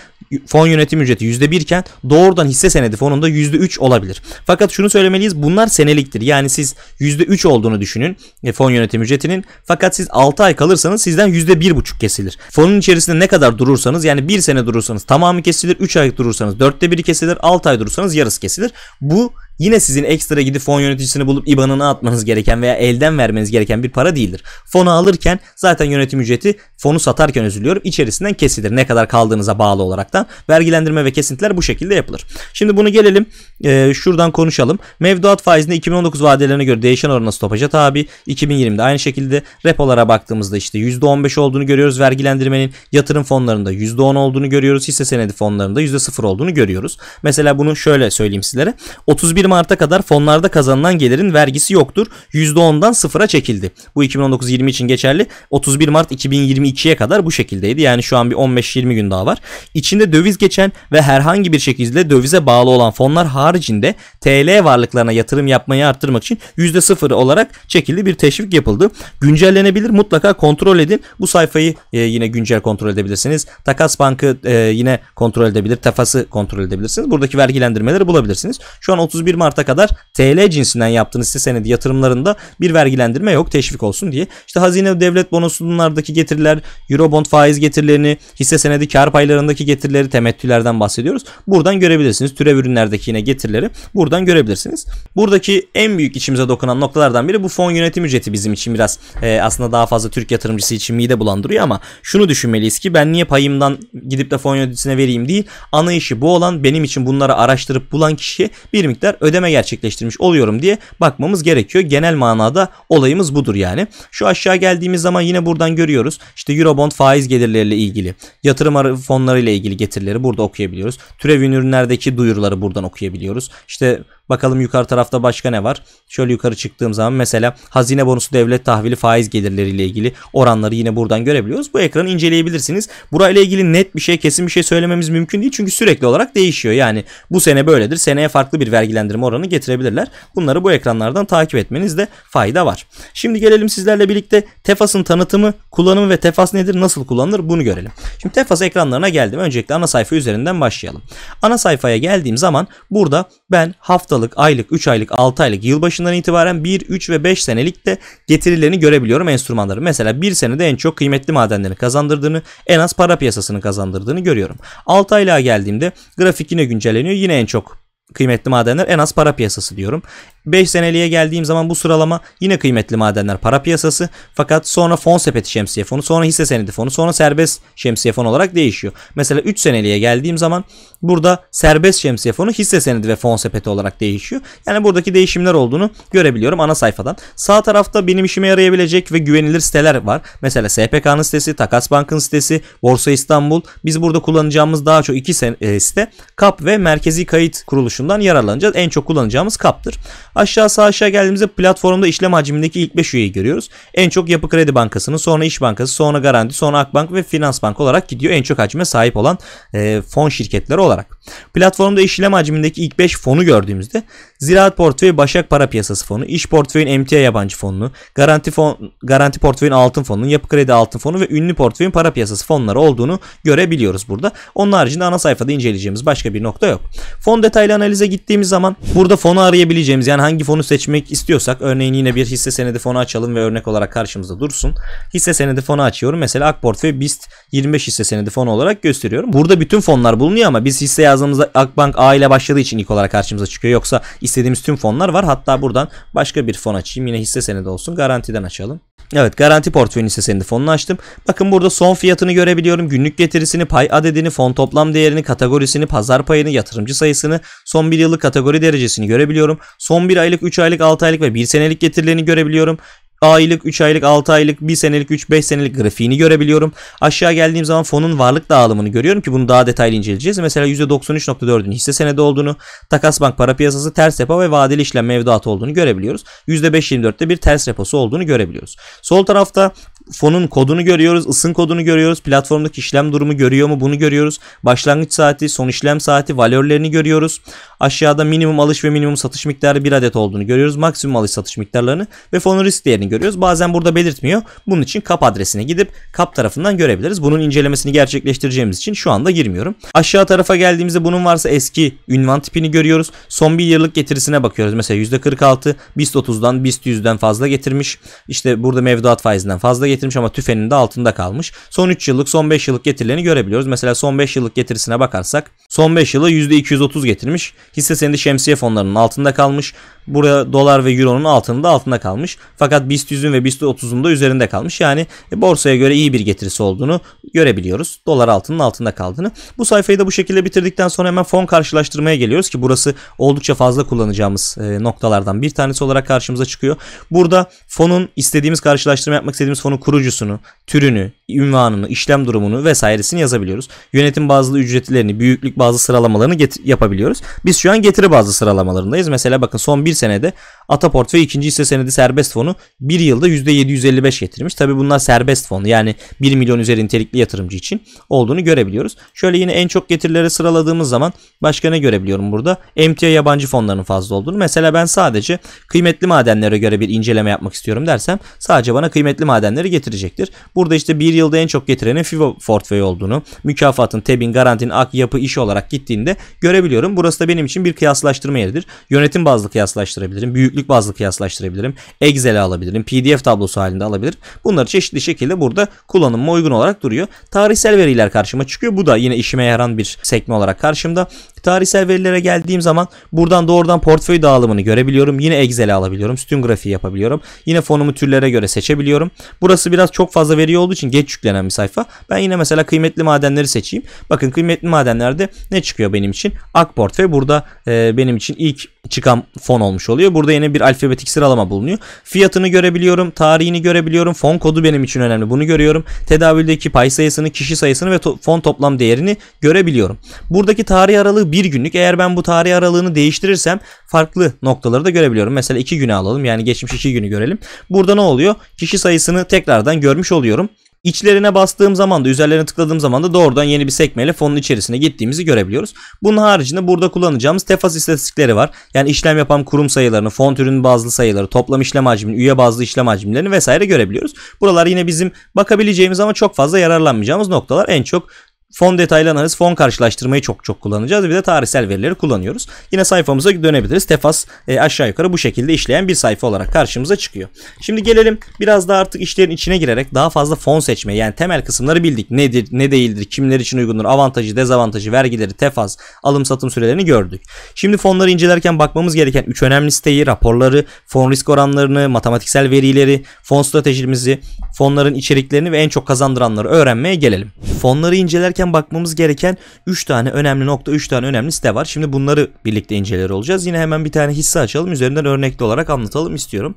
fon yönetim ücreti %1 iken doğrudan hisse senedi fonunda %3 olabilir. Fakat şunu söylemeliyiz bunlar seneliktir. Yani siz %3 olduğunu düşünün. E, fon yönetim ücretinin. Fakat siz 6 ay kalırsanız sizden %1,5 kesilir. Fonun içerisinde ne kadar durursanız yani 1 sene durursanız tamamı kesilir. 3 ay durursanız 4'te 1'i kesilir. 6 ay durursanız yarısı kesilir. Bu Yine sizin ekstra gidip fon yöneticisini bulup IBAN'ını atmanız gereken veya elden vermeniz gereken bir para değildir. Fonu alırken zaten yönetim ücreti fonu satarken üzülüyorum içerisinden kesilir. Ne kadar kaldığınıza bağlı olarak da vergilendirme ve kesintiler bu şekilde yapılır. Şimdi bunu gelelim e, şuradan konuşalım. Mevduat faizinde 2019 vadelerine göre değişen oranına stopaja tabi. 2020'de aynı şekilde repolara baktığımızda işte %15 olduğunu görüyoruz vergilendirmenin. Yatırım fonlarında %10 olduğunu görüyoruz. Hisse senedi fonlarında %0 olduğunu görüyoruz. Mesela bunu şöyle söyleyeyim sizlere. 31 Mart'a kadar fonlarda kazanılan gelirin vergisi yoktur. %10'dan sıfıra çekildi. Bu 2019-20 için geçerli. 31 Mart 2022'ye kadar bu şekildeydi. Yani şu an bir 15-20 gün daha var. İçinde döviz geçen ve herhangi bir şekilde dövize bağlı olan fonlar haricinde TL varlıklarına yatırım yapmayı arttırmak için %0 olarak çekildi bir teşvik yapıldı. Güncellenebilir mutlaka kontrol edin. Bu sayfayı e, yine güncel kontrol edebilirsiniz. Takas Bank'ı e, yine kontrol edebilir. Tefası kontrol edebilirsiniz. Buradaki vergilendirmeleri bulabilirsiniz. Şu an 31 20 Mart'a kadar TL cinsinden yaptığınız hisse senedi yatırımlarında bir vergilendirme yok teşvik olsun diye. İşte hazine ve devlet bonosunlardaki getiriler, Eurobond faiz getirilerini, hisse senedi kar paylarındaki getirileri temettülerden bahsediyoruz. Buradan görebilirsiniz. Türev ürünlerdeki yine getirileri buradan görebilirsiniz. Buradaki en büyük içimize dokunan noktalardan biri bu fon yönetim ücreti bizim için biraz e, aslında daha fazla Türk yatırımcısı için mide bulandırıyor ama şunu düşünmeliyiz ki ben niye payımdan gidip de fon yöneticisine vereyim değil. Ana işi bu olan benim için bunları araştırıp bulan kişiye bir miktar ödeme gerçekleştirmiş oluyorum diye bakmamız gerekiyor. Genel manada olayımız budur yani. Şu aşağı geldiğimiz zaman yine buradan görüyoruz. İşte Eurobond faiz gelirleriyle ilgili, yatırım fonları ile ilgili getirileri burada okuyabiliyoruz. Türev ürünlerdeki duyuruları buradan okuyabiliyoruz. İşte Bakalım yukarı tarafta başka ne var? Şöyle yukarı çıktığım zaman mesela hazine bonusu devlet tahvili faiz gelirleriyle ilgili oranları yine buradan görebiliyoruz. Bu ekranı inceleyebilirsiniz. Burayla ilgili net bir şey kesin bir şey söylememiz mümkün değil. Çünkü sürekli olarak değişiyor. Yani bu sene böyledir. Seneye farklı bir vergilendirme oranı getirebilirler. Bunları bu ekranlardan takip etmenizde fayda var. Şimdi gelelim sizlerle birlikte Tefas'ın tanıtımı, kullanımı ve Tefas nedir, nasıl kullanılır bunu görelim. Şimdi Tefas ekranlarına geldim. Öncelikle ana sayfa üzerinden başlayalım. Ana sayfaya geldiğim zaman burada ben hafta haftalık, aylık, 3 aylık, 6 aylık yıl başından itibaren 1, 3 ve 5 senelik de getirilerini görebiliyorum enstrümanların. Mesela 1 senede en çok kıymetli madenlerini kazandırdığını, en az para piyasasını kazandırdığını görüyorum. 6 aylığa geldiğimde grafik yine güncelleniyor. Yine en çok kıymetli madenler en az para piyasası diyorum. 5 seneliğe geldiğim zaman bu sıralama yine kıymetli madenler para piyasası fakat sonra fon sepeti şemsiye fonu sonra hisse senedi fonu sonra serbest şemsiye fonu olarak değişiyor. Mesela 3 seneliğe geldiğim zaman burada serbest şemsiye fonu hisse senedi ve fon sepeti olarak değişiyor. Yani buradaki değişimler olduğunu görebiliyorum ana sayfadan. Sağ tarafta benim işime yarayabilecek ve güvenilir siteler var. Mesela SPK'nın sitesi, Takas Bank'ın sitesi, Borsa İstanbul. Biz burada kullanacağımız daha çok iki e, site KAP ve Merkezi Kayıt Kuruluşu oluşundan yararlanacağız. En çok kullanacağımız kaptır. Aşağı sağ aşağı geldiğimizde platformda işlem hacmindeki ilk 5 üyeyi görüyoruz. En çok Yapı Kredi Bankası'nın sonra İş Bankası sonra Garanti sonra Akbank ve finans bank olarak gidiyor. En çok hacime sahip olan e, fon şirketleri olarak. Platformda işlem hacmindeki ilk 5 fonu gördüğümüzde Ziraat Portföyü Başak Para Piyasası Fonu, İş Portföyün Emtia Yabancı Fonunu, Garanti fon, Garanti Portföyün Altın Fonu, Yapı Kredi Altın Fonu ve Ünlü Portföyün Para Piyasası fonları olduğunu görebiliyoruz burada. Onun haricinde ana sayfada inceleyeceğimiz başka bir nokta yok. Fon detaylı analize gittiğimiz zaman burada fonu arayabileceğimiz yani hangi fonu seçmek istiyorsak örneğin yine bir hisse senedi fonu açalım ve örnek olarak karşımızda dursun. Hisse senedi fonu açıyorum. Mesela Akport ve BIST 25 hisse senedi fonu olarak gösteriyorum. Burada bütün fonlar bulunuyor ama biz hisse yazdığımızda Akbank A ile başladığı için ilk olarak karşımıza çıkıyor. Yoksa istediğimiz tüm fonlar var. Hatta buradan başka bir fon açayım. Yine hisse senedi olsun. Garantiden açalım. Evet garanti portföyün hisse senedi fonunu açtım. Bakın burada son fiyatını görebiliyorum. Günlük getirisini, pay adedini, fon toplam değerini, kategorisini, pazar payını, yatırımcı sayısını, son bir yıllık kategori derecesini görebiliyorum. Son bir aylık, üç aylık, altı aylık ve bir senelik getirilerini görebiliyorum aylık, 3 aylık, 6 aylık, 1 senelik, 3-5 senelik grafiğini görebiliyorum. Aşağı geldiğim zaman fonun varlık dağılımını görüyorum ki bunu daha detaylı inceleyeceğiz. Mesela %93.4'ün hisse senedi olduğunu, takas bank para piyasası, ters repo ve vadeli işlem mevduatı olduğunu görebiliyoruz. %5.24'te bir ters reposu olduğunu görebiliyoruz. Sol tarafta fonun kodunu görüyoruz, ısın kodunu görüyoruz, platformdaki işlem durumu görüyor mu bunu görüyoruz. Başlangıç saati, son işlem saati, valörlerini görüyoruz. Aşağıda minimum alış ve minimum satış miktarı bir adet olduğunu görüyoruz. Maksimum alış satış miktarlarını ve fonun risk değerini görüyoruz. Bazen burada belirtmiyor. Bunun için kap adresine gidip kap tarafından görebiliriz. Bunun incelemesini gerçekleştireceğimiz için şu anda girmiyorum. Aşağı tarafa geldiğimizde bunun varsa eski ünvan tipini görüyoruz. Son bir yıllık getirisine bakıyoruz. Mesela %46 BIST 30'dan BIST 100'den fazla getirmiş. İşte burada mevduat faizinden fazla getirmiş ama tüfenin de altında kalmış. Son 3 yıllık son 5 yıllık getirilerini görebiliyoruz. Mesela son 5 yıllık getirisine bakarsak son 5 yılı %230 getirmiş. Hisse senedi şemsiye fonlarının altında kalmış. Burada dolar ve euronun altında altında kalmış. Fakat BIST BIST 100'ün ve BIST 30'un da üzerinde kalmış. Yani e, borsaya göre iyi bir getirisi olduğunu görebiliyoruz. Dolar altının altında kaldığını. Bu sayfayı da bu şekilde bitirdikten sonra hemen fon karşılaştırmaya geliyoruz ki burası oldukça fazla kullanacağımız e, noktalardan bir tanesi olarak karşımıza çıkıyor. Burada fonun istediğimiz karşılaştırma yapmak istediğimiz fonun kurucusunu, türünü, ünvanını, işlem durumunu vesairesini yazabiliyoruz. Yönetim bazlı ücretlerini, büyüklük bazlı sıralamalarını yapabiliyoruz. Biz şu an getiri bazlı sıralamalarındayız. Mesela bakın son bir senede Ataport ve ikinci hisse senedi serbest fonu bir yılda %755 getirmiş. Tabi bunlar serbest fon yani 1 milyon üzeri nitelikli yatırımcı için olduğunu görebiliyoruz. Şöyle yine en çok getirileri sıraladığımız zaman başka ne görebiliyorum burada? Emtia yabancı fonlarının fazla olduğunu. Mesela ben sadece kıymetli madenlere göre bir inceleme yapmak istiyorum dersem sadece bana kıymetli madenleri getirecektir. Burada işte bir yılda en çok getirenin FIVA portföy olduğunu, mükafatın, TEB'in, garantinin, AK yapı işi olarak gittiğinde görebiliyorum. Burası da benim için bir kıyaslaştırma yeridir. Yönetim bazlı kıyaslaştırabilirim. Büyük büyüklük bazlı kıyaslaştırabilirim. Excel'e alabilirim. PDF tablosu halinde alabilirim. Bunları çeşitli şekilde burada kullanıma uygun olarak duruyor. Tarihsel veriler karşıma çıkıyor. Bu da yine işime yaran bir sekme olarak karşımda. Tarihsel verilere geldiğim zaman buradan doğrudan portföy dağılımını görebiliyorum. Yine Excel'e alabiliyorum. Sütun grafiği yapabiliyorum. Yine fonumu türlere göre seçebiliyorum. Burası biraz çok fazla veri olduğu için geç yüklenen bir sayfa. Ben yine mesela kıymetli madenleri seçeyim. Bakın kıymetli madenlerde ne çıkıyor benim için? Ak portföy burada e, benim için ilk çıkan fon olmuş oluyor. Burada yine bir alfabetik sıralama bulunuyor. Fiyatını görebiliyorum, tarihini görebiliyorum, fon kodu benim için önemli. Bunu görüyorum. Tedavüldeki pay sayısını, kişi sayısını ve to- fon toplam değerini görebiliyorum. Buradaki tarih aralığı bir günlük. Eğer ben bu tarih aralığını değiştirirsem farklı noktaları da görebiliyorum. Mesela iki güne alalım. Yani geçmiş iki günü görelim. Burada ne oluyor? Kişi sayısını tekrardan görmüş oluyorum. İçlerine bastığım zaman da üzerlerine tıkladığım zaman da doğrudan yeni bir sekmeyle fonun içerisine gittiğimizi görebiliyoruz. Bunun haricinde burada kullanacağımız tefas istatistikleri var. Yani işlem yapan kurum sayılarını, fon ürünün bazlı sayıları, toplam işlem hacmini, üye bazlı işlem hacimlerini vesaire görebiliyoruz. Buralar yine bizim bakabileceğimiz ama çok fazla yararlanmayacağımız noktalar. En çok Fon detaylı analiz, fon karşılaştırmayı çok çok kullanacağız. Bir de tarihsel verileri kullanıyoruz. Yine sayfamıza dönebiliriz. Tefas e, aşağı yukarı bu şekilde işleyen bir sayfa olarak karşımıza çıkıyor. Şimdi gelelim biraz da artık işlerin içine girerek daha fazla fon seçme. Yani temel kısımları bildik. Nedir, ne değildir, kimler için uygundur, avantajı, dezavantajı, vergileri, tefas, alım satım sürelerini gördük. Şimdi fonları incelerken bakmamız gereken 3 önemli siteyi, raporları, fon risk oranlarını, matematiksel verileri, fon stratejimizi, Fonların içeriklerini ve en çok kazandıranları öğrenmeye gelelim. Fonları incelerken bakmamız gereken 3 tane önemli nokta, 3 tane önemli site var. Şimdi bunları birlikte inceler olacağız. Yine hemen bir tane hisse açalım. Üzerinden örnekli olarak anlatalım istiyorum.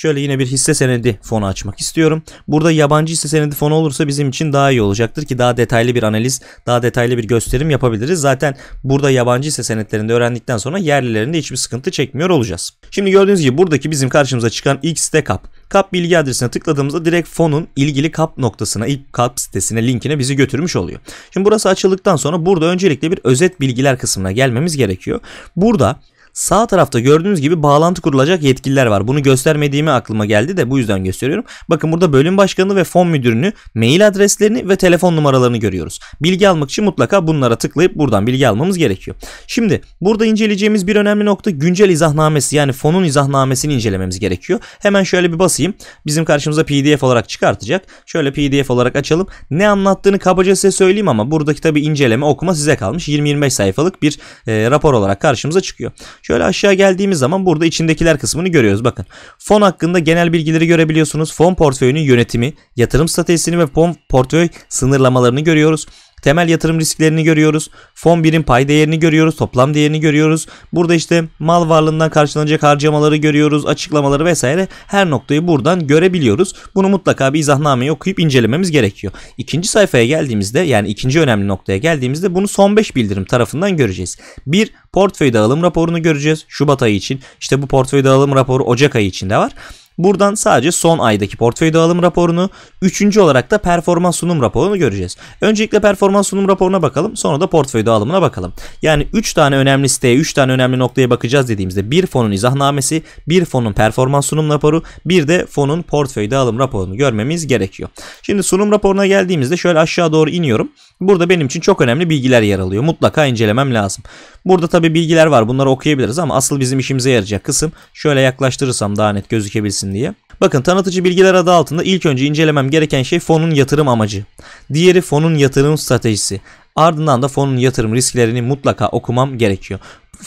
Şöyle yine bir hisse senedi fonu açmak istiyorum. Burada yabancı hisse senedi fonu olursa bizim için daha iyi olacaktır ki daha detaylı bir analiz, daha detaylı bir gösterim yapabiliriz. Zaten burada yabancı hisse senetlerinde öğrendikten sonra yerlilerinde hiçbir sıkıntı çekmiyor olacağız. Şimdi gördüğünüz gibi buradaki bizim karşımıza çıkan XT Kap. Kap bilgi adresine tıkladığımızda direkt fonun ilgili kap noktasına, ilk kap sitesine linkine bizi götürmüş oluyor. Şimdi burası açıldıktan sonra burada öncelikle bir özet bilgiler kısmına gelmemiz gerekiyor. Burada Sağ tarafta gördüğünüz gibi bağlantı kurulacak yetkililer var. Bunu göstermediğimi aklıma geldi de bu yüzden gösteriyorum. Bakın burada bölüm başkanı ve fon müdürünü, mail adreslerini ve telefon numaralarını görüyoruz. Bilgi almak için mutlaka bunlara tıklayıp buradan bilgi almamız gerekiyor. Şimdi burada inceleyeceğimiz bir önemli nokta güncel izahnamesi yani fonun izahnamesini incelememiz gerekiyor. Hemen şöyle bir basayım. Bizim karşımıza pdf olarak çıkartacak. Şöyle pdf olarak açalım. Ne anlattığını kabaca size söyleyeyim ama buradaki tabi inceleme okuma size kalmış. 20-25 sayfalık bir e, rapor olarak karşımıza çıkıyor. Şöyle aşağı geldiğimiz zaman burada içindekiler kısmını görüyoruz. Bakın fon hakkında genel bilgileri görebiliyorsunuz. Fon portföyünün yönetimi, yatırım stratejisini ve fon portföy sınırlamalarını görüyoruz. Temel yatırım risklerini görüyoruz. Fon birim pay değerini görüyoruz. Toplam değerini görüyoruz. Burada işte mal varlığından karşılanacak harcamaları görüyoruz. Açıklamaları vesaire her noktayı buradan görebiliyoruz. Bunu mutlaka bir izahname okuyup incelememiz gerekiyor. İkinci sayfaya geldiğimizde yani ikinci önemli noktaya geldiğimizde bunu son 5 bildirim tarafından göreceğiz. Bir portföy dağılım raporunu göreceğiz Şubat ayı için. İşte bu portföy dağılım raporu Ocak ayı içinde var. Buradan sadece son aydaki portföy dağılım raporunu, üçüncü olarak da performans sunum raporunu göreceğiz. Öncelikle performans sunum raporuna bakalım, sonra da portföy dağılımına bakalım. Yani 3 tane önemli siteye, 3 tane önemli noktaya bakacağız dediğimizde bir fonun izahnamesi, bir fonun performans sunum raporu, bir de fonun portföy dağılım raporunu görmemiz gerekiyor. Şimdi sunum raporuna geldiğimizde şöyle aşağı doğru iniyorum. Burada benim için çok önemli bilgiler yer alıyor. Mutlaka incelemem lazım. Burada tabi bilgiler var. Bunları okuyabiliriz ama asıl bizim işimize yarayacak kısım şöyle yaklaştırırsam daha net gözükebilsin diye. Bakın tanıtıcı bilgiler adı altında ilk önce incelemem gereken şey fonun yatırım amacı. Diğeri fonun yatırım stratejisi. Ardından da fonun yatırım risklerini mutlaka okumam gerekiyor.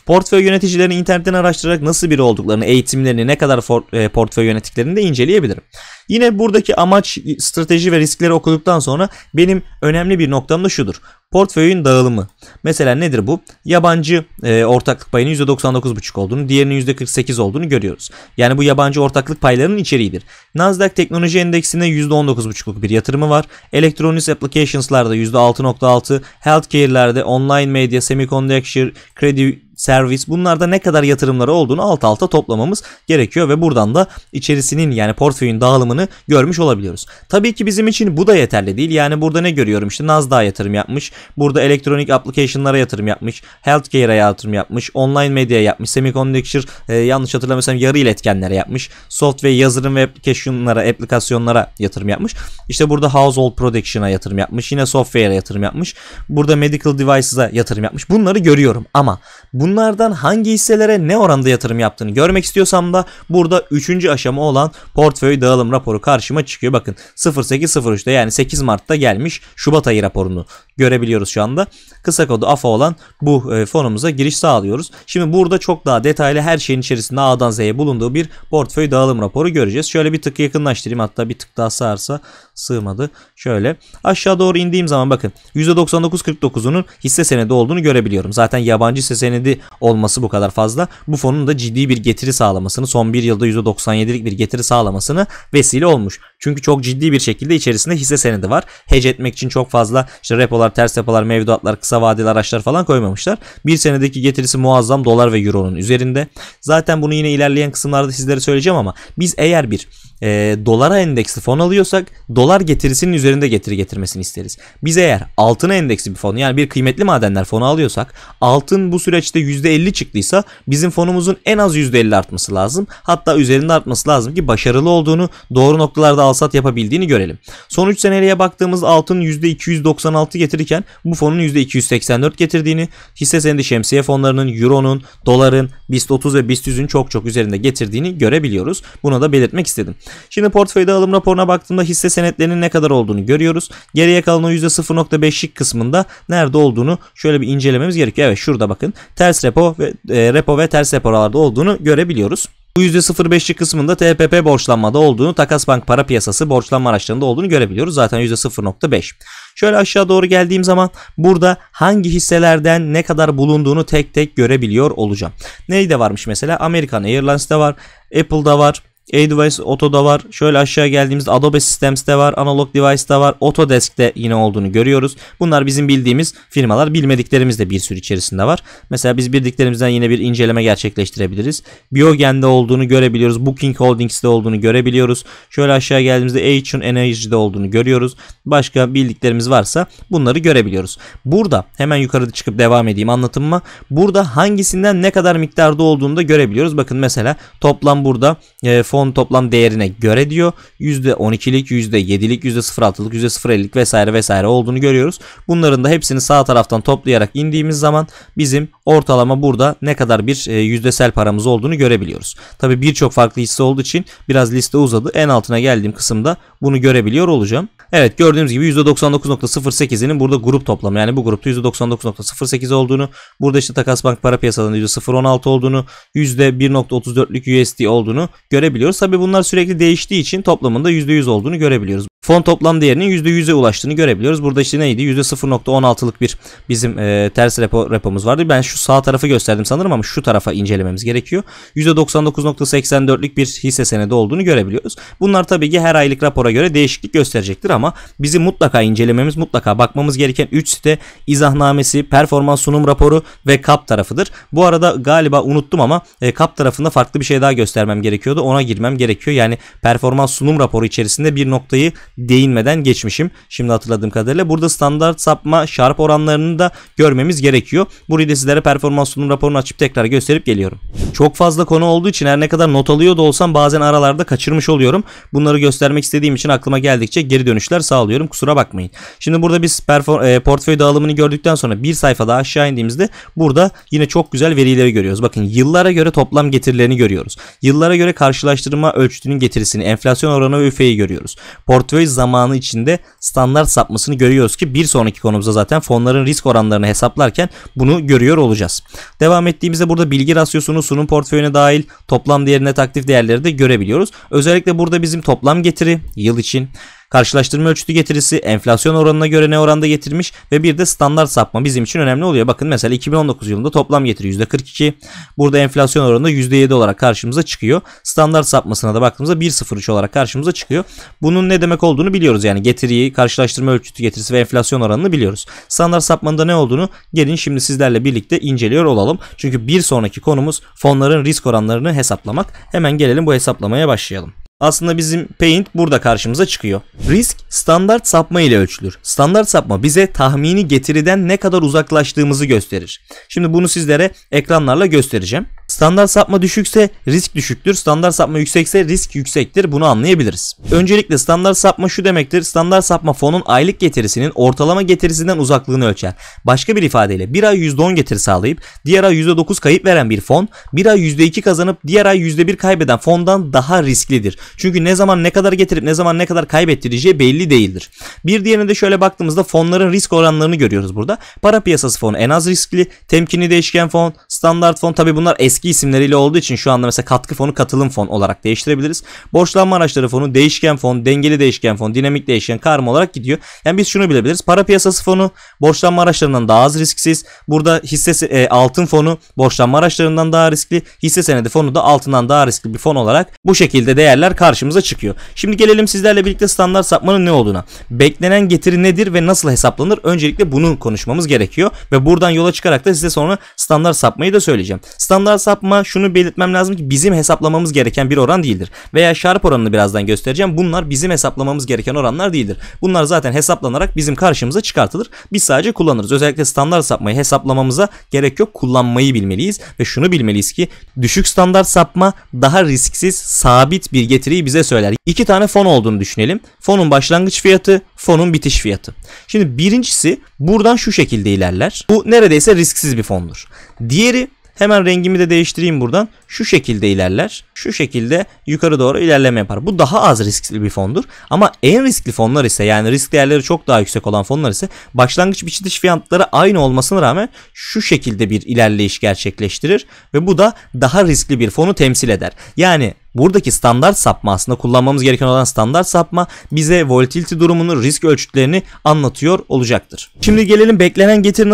Portföy yöneticilerini internetten araştırarak nasıl biri olduklarını, eğitimlerini, ne kadar for, e, portföy yönettiklerini de inceleyebilirim. Yine buradaki amaç, strateji ve riskleri okuduktan sonra benim önemli bir noktam da şudur. Portföyün dağılımı. Mesela nedir bu? Yabancı e, ortaklık payının %99,5 olduğunu, diğerinin %48 olduğunu görüyoruz. Yani bu yabancı ortaklık paylarının içeriğidir. Nasdaq Teknoloji Endeksinde %19,5'luk bir yatırımı var. Electronics Applications'larda %6,6, Healthcare'lerde online Media, semiconductor, Credit servis bunlarda ne kadar yatırımları olduğunu alt alta toplamamız gerekiyor ve buradan da içerisinin yani portföyün dağılımını görmüş olabiliyoruz. Tabii ki bizim için bu da yeterli değil. Yani burada ne görüyorum işte Nasdaq'a yatırım yapmış. Burada elektronik application'lara yatırım yapmış. Healthcare'a yatırım yapmış. Online medya yapmış. Semiconductor e, yanlış hatırlamıyorsam yarı iletkenlere yapmış. Software yazılım ve application'lara, aplikasyonlara yatırım yapmış. İşte burada household production'a yatırım yapmış. Yine software'a yatırım yapmış. Burada medical device'a yatırım yapmış. Bunları görüyorum ama Bunlardan hangi hisselere ne oranda yatırım yaptığını görmek istiyorsam da burada 3. aşama olan portföy dağılım raporu karşıma çıkıyor. Bakın 0803'te yani 8 Mart'ta gelmiş Şubat ayı raporunu görebiliyoruz şu anda. Kısa kodu AFA olan bu e, fonumuza giriş sağlıyoruz. Şimdi burada çok daha detaylı her şeyin içerisinde A'dan Z'ye bulunduğu bir portföy dağılım raporu göreceğiz. Şöyle bir tık yakınlaştırayım hatta bir tık daha sağarsa sığmadı. Şöyle aşağı doğru indiğim zaman bakın %99.49'unun hisse senedi olduğunu görebiliyorum. Zaten yabancı hisse senedi olması bu kadar fazla. Bu fonun da ciddi bir getiri sağlamasını son bir yılda %97'lik bir getiri sağlamasını vesile olmuş. Çünkü çok ciddi bir şekilde içerisinde hisse senedi var. Hece etmek için çok fazla işte repolar, ters repolar, mevduatlar, kısa vadeli araçlar falan koymamışlar. Bir senedeki getirisi muazzam dolar ve euronun üzerinde. Zaten bunu yine ilerleyen kısımlarda sizlere söyleyeceğim ama biz eğer bir e, dolara endeksli fon alıyorsak dolar getirisinin üzerinde getiri getirmesini isteriz. Biz eğer altına endeksli bir fon yani bir kıymetli madenler fonu alıyorsak altın bu süreçte %50 çıktıysa bizim fonumuzun en az %50 artması lazım. Hatta üzerinde artması lazım ki başarılı olduğunu doğru noktalarda alsat yapabildiğini görelim. Son 3 seneye baktığımız altın %296 getirirken bu fonun %284 getirdiğini hisse senedi şemsiye fonlarının, euronun, doların, BIST 30 ve BIST 100'ün çok çok üzerinde getirdiğini görebiliyoruz. Buna da belirtmek istedim. Şimdi portföyde alım raporuna baktığımda hisse senetlerinin ne kadar olduğunu görüyoruz. Geriye kalan o %0.5'lik kısmında nerede olduğunu şöyle bir incelememiz gerekiyor. Evet şurada bakın ters repo ve e, repo ve ters repolarda olduğunu görebiliyoruz. Bu %05'lik kısmında TPP borçlanmada olduğunu, Takas Bank para piyasası borçlanma araçlarında olduğunu görebiliyoruz. Zaten %0.5. Şöyle aşağı doğru geldiğim zaman burada hangi hisselerden ne kadar bulunduğunu tek tek görebiliyor olacağım. Neyde varmış mesela? American Airlines'da var, Apple'da var, A-Device Auto'da var. Şöyle aşağı geldiğimizde Adobe Systems'te var. Analog Device'da var. Autodesk'te yine olduğunu görüyoruz. Bunlar bizim bildiğimiz firmalar. Bilmediklerimiz de bir sürü içerisinde var. Mesela biz bildiklerimizden yine bir inceleme gerçekleştirebiliriz. Biogen'de olduğunu görebiliyoruz. Booking Holdings'de olduğunu görebiliyoruz. Şöyle aşağı geldiğimizde Aeon Energy'de olduğunu görüyoruz. Başka bildiklerimiz varsa bunları görebiliyoruz. Burada hemen yukarıda çıkıp devam edeyim anlatımıma. Burada hangisinden ne kadar miktarda olduğunu da görebiliyoruz. Bakın mesela toplam burada e, fon toplam değerine göre diyor. %12'lik, %7'lik, %06'lık, %0.50'lik vesaire vesaire olduğunu görüyoruz. Bunların da hepsini sağ taraftan toplayarak indiğimiz zaman bizim ortalama burada ne kadar bir e, yüzdesel paramız olduğunu görebiliyoruz. Tabi birçok farklı hisse olduğu için biraz liste uzadı. En altına geldiğim kısımda bunu görebiliyor olacağım. Evet gördüğünüz gibi %99.08'inin burada grup toplamı yani bu grupta %99.08 olduğunu burada işte takas bank para piyasalarında %0.16 olduğunu %1.34'lük USD olduğunu görebiliyoruz. Tabi bunlar sürekli değiştiği için toplamında %100 olduğunu görebiliyoruz fon toplam değerinin %100'e ulaştığını görebiliyoruz. Burada işte neydi? %0.16'lık bir bizim e, ters repo, repomuz vardı. Ben şu sağ tarafı gösterdim sanırım ama şu tarafa incelememiz gerekiyor. %99.84'lük bir hisse senedi olduğunu görebiliyoruz. Bunlar tabii ki her aylık rapora göre değişiklik gösterecektir ama bizi mutlaka incelememiz, mutlaka bakmamız gereken 3 site izahnamesi, performans sunum raporu ve kap tarafıdır. Bu arada galiba unuttum ama e, kap tarafında farklı bir şey daha göstermem gerekiyordu. Ona girmem gerekiyor. Yani performans sunum raporu içerisinde bir noktayı değinmeden geçmişim. Şimdi hatırladığım kadarıyla burada standart sapma şarp oranlarını da görmemiz gerekiyor. Burayı da sizlere performans sunum raporunu açıp tekrar gösterip geliyorum. Çok fazla konu olduğu için her ne kadar not alıyor da olsam bazen aralarda kaçırmış oluyorum. Bunları göstermek istediğim için aklıma geldikçe geri dönüşler sağlıyorum. Kusura bakmayın. Şimdi burada biz e, portföy dağılımını gördükten sonra bir sayfa daha aşağı indiğimizde burada yine çok güzel verileri görüyoruz. Bakın yıllara göre toplam getirilerini görüyoruz. Yıllara göre karşılaştırma ölçütünün getirisini, enflasyon oranı ve üfeyi görüyoruz. Portföy Bitcoin zamanı içinde standart sapmasını görüyoruz ki bir sonraki konumuzda zaten fonların risk oranlarını hesaplarken bunu görüyor olacağız. Devam ettiğimizde burada bilgi rasyosunu sunum portföyüne dahil toplam değerine taktif değerleri de görebiliyoruz. Özellikle burada bizim toplam getiri yıl için Karşılaştırma ölçütü getirisi enflasyon oranına göre ne oranda getirmiş ve bir de standart sapma bizim için önemli oluyor. Bakın mesela 2019 yılında toplam getiri %42. Burada enflasyon oranı %7 olarak karşımıza çıkıyor. Standart sapmasına da baktığımızda 1.03 olarak karşımıza çıkıyor. Bunun ne demek olduğunu biliyoruz. Yani getiriyi, karşılaştırma ölçütü getirisi ve enflasyon oranını biliyoruz. Standart sapmanın ne olduğunu gelin şimdi sizlerle birlikte inceliyor olalım. Çünkü bir sonraki konumuz fonların risk oranlarını hesaplamak. Hemen gelelim bu hesaplamaya başlayalım aslında bizim paint burada karşımıza çıkıyor. Risk standart sapma ile ölçülür. Standart sapma bize tahmini getiriden ne kadar uzaklaştığımızı gösterir. Şimdi bunu sizlere ekranlarla göstereceğim. Standart sapma düşükse risk düşüktür. Standart sapma yüksekse risk yüksektir. Bunu anlayabiliriz. Öncelikle standart sapma şu demektir. Standart sapma fonun aylık getirisinin ortalama getirisinden uzaklığını ölçer. Başka bir ifadeyle bir ay %10 getiri sağlayıp diğer ay %9 kayıp veren bir fon bir ay %2 kazanıp diğer ay %1 kaybeden fondan daha risklidir. Çünkü ne zaman ne kadar getirip ne zaman ne kadar kaybettireceği belli değildir. Bir diğerine de şöyle baktığımızda fonların risk oranlarını görüyoruz burada. Para piyasası fonu en az riskli, temkinli değişken fon, standart fon tabi bunlar eski eski isimleriyle olduğu için şu anda mesela katkı fonu katılım fon olarak değiştirebiliriz. Borçlanma araçları fonu değişken fon, dengeli değişken fon, dinamik değişken karma olarak gidiyor. Yani biz şunu bilebiliriz. Para piyasası fonu borçlanma araçlarından daha az risksiz. Burada hisse e, altın fonu borçlanma araçlarından daha riskli. Hisse senedi fonu da altından daha riskli bir fon olarak bu şekilde değerler karşımıza çıkıyor. Şimdi gelelim sizlerle birlikte standart sapmanın ne olduğuna. Beklenen getiri nedir ve nasıl hesaplanır? Öncelikle bunu konuşmamız gerekiyor ve buradan yola çıkarak da size sonra standart sapmayı da söyleyeceğim. Standart sapma sapma şunu belirtmem lazım ki bizim hesaplamamız gereken bir oran değildir. Veya şarp oranını birazdan göstereceğim. Bunlar bizim hesaplamamız gereken oranlar değildir. Bunlar zaten hesaplanarak bizim karşımıza çıkartılır. Biz sadece kullanırız. Özellikle standart sapmayı hesaplamamıza gerek yok. Kullanmayı bilmeliyiz ve şunu bilmeliyiz ki düşük standart sapma daha risksiz sabit bir getiriyi bize söyler. İki tane fon olduğunu düşünelim. Fonun başlangıç fiyatı, fonun bitiş fiyatı. Şimdi birincisi buradan şu şekilde ilerler. Bu neredeyse risksiz bir fondur. Diğeri Hemen rengimi de değiştireyim buradan. Şu şekilde ilerler. Şu şekilde yukarı doğru ilerleme yapar. Bu daha az riskli bir fondur. Ama en riskli fonlar ise yani risk değerleri çok daha yüksek olan fonlar ise başlangıç biçiliş fiyatları aynı olmasına rağmen şu şekilde bir ilerleyiş gerçekleştirir ve bu da daha riskli bir fonu temsil eder. Yani Buradaki standart sapma aslında kullanmamız gereken olan standart sapma bize volatility durumunu, risk ölçütlerini anlatıyor olacaktır. Şimdi gelelim beklenen getiri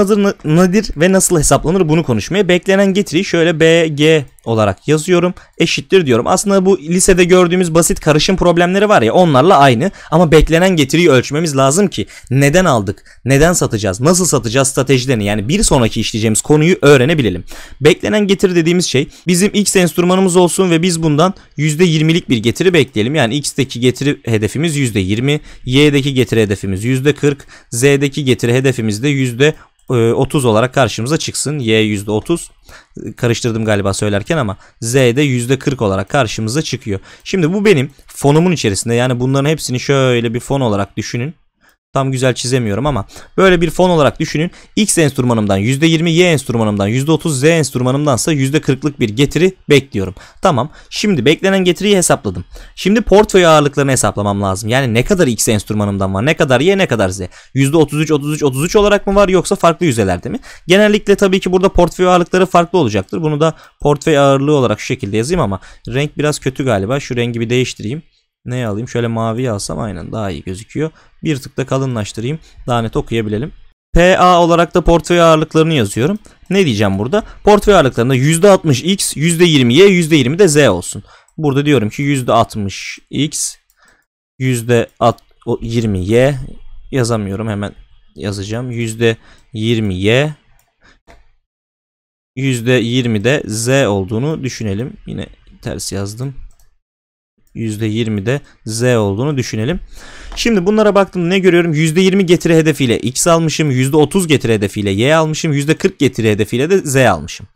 nedir ve nasıl hesaplanır bunu konuşmaya. Beklenen getiri şöyle BG olarak yazıyorum. Eşittir diyorum. Aslında bu lisede gördüğümüz basit karışım problemleri var ya onlarla aynı ama beklenen getiriyi ölçmemiz lazım ki neden aldık, neden satacağız, nasıl satacağız stratejilerini yani bir sonraki işleyeceğimiz konuyu öğrenebilelim. Beklenen getiri dediğimiz şey bizim x enstrümanımız olsun ve biz bundan %20'lik bir getiri bekleyelim. Yani x'teki getiri hedefimiz %20, y'deki getiri hedefimiz %40, z'deki getiri hedefimiz de 30 ee, olarak karşımıza çıksın. Y %30 karıştırdım galiba söylerken ama Z de %40 olarak karşımıza çıkıyor. Şimdi bu benim fonumun içerisinde yani bunların hepsini şöyle bir fon olarak düşünün tam güzel çizemiyorum ama böyle bir fon olarak düşünün. X enstrümanımdan %20, Y enstrümanımdan %30, Z enstrümanımdansa %40'lık bir getiri bekliyorum. Tamam. Şimdi beklenen getiriyi hesapladım. Şimdi portföy ağırlıklarını hesaplamam lazım. Yani ne kadar X enstrümanımdan var, ne kadar Y, ne kadar Z. %33, 33, 33 olarak mı var yoksa farklı yüzelerde mi? Genellikle tabii ki burada portföy ağırlıkları farklı olacaktır. Bunu da portföy ağırlığı olarak şu şekilde yazayım ama renk biraz kötü galiba. Şu rengi bir değiştireyim ne alayım? Şöyle mavi alsam aynen daha iyi gözüküyor. Bir tık da kalınlaştırayım. Daha net okuyabilelim. PA olarak da portföy ağırlıklarını yazıyorum. Ne diyeceğim burada? Portföy ağırlıklarında %60 X, %20 Y, %20 de Z olsun. Burada diyorum ki %60 X, %20 Y yazamıyorum hemen yazacağım. %20 Y, %20 de Z olduğunu düşünelim. Yine ters yazdım. %20'de Z olduğunu düşünelim. Şimdi bunlara baktım ne görüyorum? %20 getiri hedefiyle X almışım, %30 getiri hedefiyle Y almışım, %40 getiri hedefiyle de Z almışım.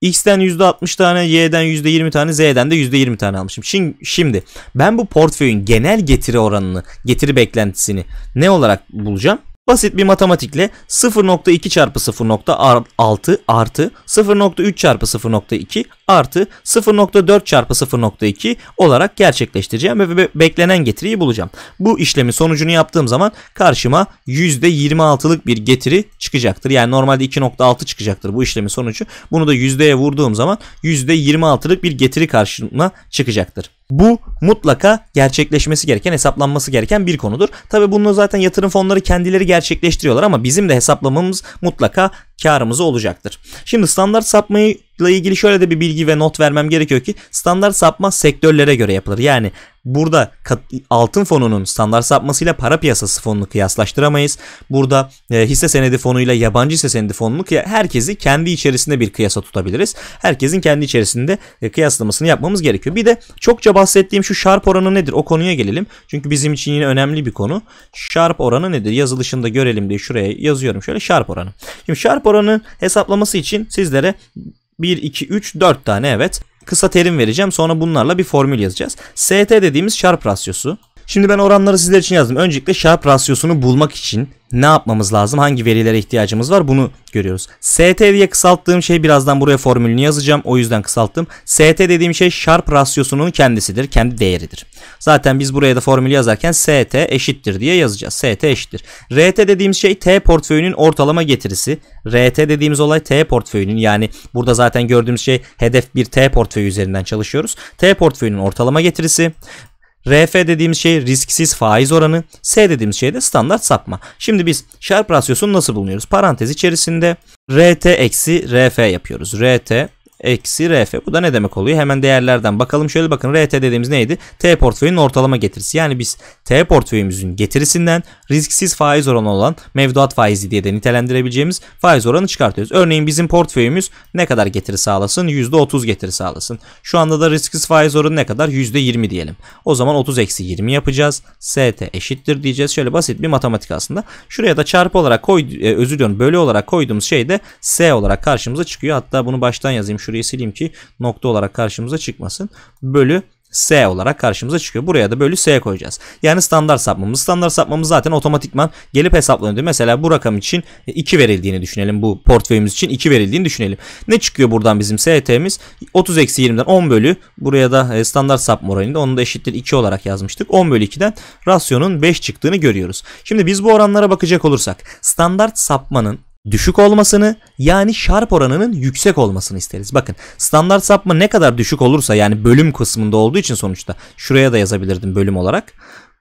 X'ten %60 tane, Y'den %20 tane, Z'den de %20 tane almışım. Şimdi, şimdi ben bu portföyün genel getiri oranını, getiri beklentisini ne olarak bulacağım? Basit bir matematikle 0.2 çarpı 0.6 artı 0.3 çarpı 0.2 artı 0.4 çarpı 0.2 olarak gerçekleştireceğim ve beklenen getiriyi bulacağım. Bu işlemin sonucunu yaptığım zaman karşıma %26'lık bir getiri çıkacaktır. Yani normalde 2.6 çıkacaktır bu işlemin sonucu. Bunu da yüzdeye vurduğum zaman %26'lık bir getiri karşıma çıkacaktır. Bu mutlaka gerçekleşmesi gereken, hesaplanması gereken bir konudur. Tabi bunu zaten yatırım fonları kendileri gerçekleştiriyorlar ama bizim de hesaplamamız mutlaka karımızı olacaktır. Şimdi standart sapmayı ile ilgili şöyle de bir bilgi ve not vermem gerekiyor ki standart sapma sektörlere göre yapılır. Yani Burada altın fonunun standart sapmasıyla para piyasası fonunu kıyaslaştıramayız. Burada e, hisse senedi fonuyla yabancı hisse senedi fonunu herkesi kendi içerisinde bir kıyasa tutabiliriz. Herkesin kendi içerisinde e, kıyaslamasını yapmamız gerekiyor. Bir de çokça bahsettiğim şu şarp oranı nedir? O konuya gelelim. Çünkü bizim için yine önemli bir konu. Şarp oranı nedir? Yazılışında görelim diye şuraya yazıyorum. Şöyle şarp oranı. Şimdi şarp oranı hesaplaması için sizlere 1, 2, 3, 4 tane evet kısa terim vereceğim. Sonra bunlarla bir formül yazacağız. ST dediğimiz şarp rasyosu. Şimdi ben oranları sizler için yazdım. Öncelikle şarp rasyosunu bulmak için ne yapmamız lazım? Hangi verilere ihtiyacımız var? Bunu görüyoruz. ST diye kısalttığım şey birazdan buraya formülünü yazacağım. O yüzden kısalttım. ST dediğim şey şarp rasyosunun kendisidir. Kendi değeridir. Zaten biz buraya da formülü yazarken ST eşittir diye yazacağız. ST eşittir. RT dediğimiz şey T portföyünün ortalama getirisi. RT dediğimiz olay T portföyünün yani burada zaten gördüğümüz şey hedef bir T portföyü üzerinden çalışıyoruz. T portföyünün ortalama getirisi. RF dediğimiz şey risksiz faiz oranı. S dediğimiz şey de standart sapma. Şimdi biz şarp rasyosunu nasıl bulunuyoruz? Parantez içerisinde RT eksi RF yapıyoruz. RT eksi rf. Bu da ne demek oluyor? Hemen değerlerden bakalım. Şöyle bakın rt dediğimiz neydi? T portföyün ortalama getirisi. Yani biz T portföyümüzün getirisinden risksiz faiz oranı olan mevduat faizi diye de nitelendirebileceğimiz faiz oranı çıkartıyoruz. Örneğin bizim portföyümüz ne kadar getiri sağlasın? %30 getiri sağlasın. Şu anda da risksiz faiz oranı ne kadar? %20 diyelim. O zaman 30 eksi 20 yapacağız. ST eşittir diyeceğiz. Şöyle basit bir matematik aslında. Şuraya da çarpı olarak koy, e, özür diliyorum bölü olarak koyduğumuz şey de S olarak karşımıza çıkıyor. Hatta bunu baştan yazayım şuraya şurayı sileyim ki nokta olarak karşımıza çıkmasın. Bölü S olarak karşımıza çıkıyor. Buraya da bölü S koyacağız. Yani standart sapmamız. Standart sapmamız zaten otomatikman gelip hesaplanıyor. Mesela bu rakam için 2 verildiğini düşünelim. Bu portföyümüz için 2 verildiğini düşünelim. Ne çıkıyor buradan bizim ST'miz? 30 eksi 20'den 10 bölü. Buraya da e, standart sapma oranında onu da eşittir 2 olarak yazmıştık. 10 bölü 2'den rasyonun 5 çıktığını görüyoruz. Şimdi biz bu oranlara bakacak olursak standart sapmanın düşük olmasını yani şarp oranının yüksek olmasını isteriz. Bakın standart sapma ne kadar düşük olursa yani bölüm kısmında olduğu için sonuçta şuraya da yazabilirdim bölüm olarak.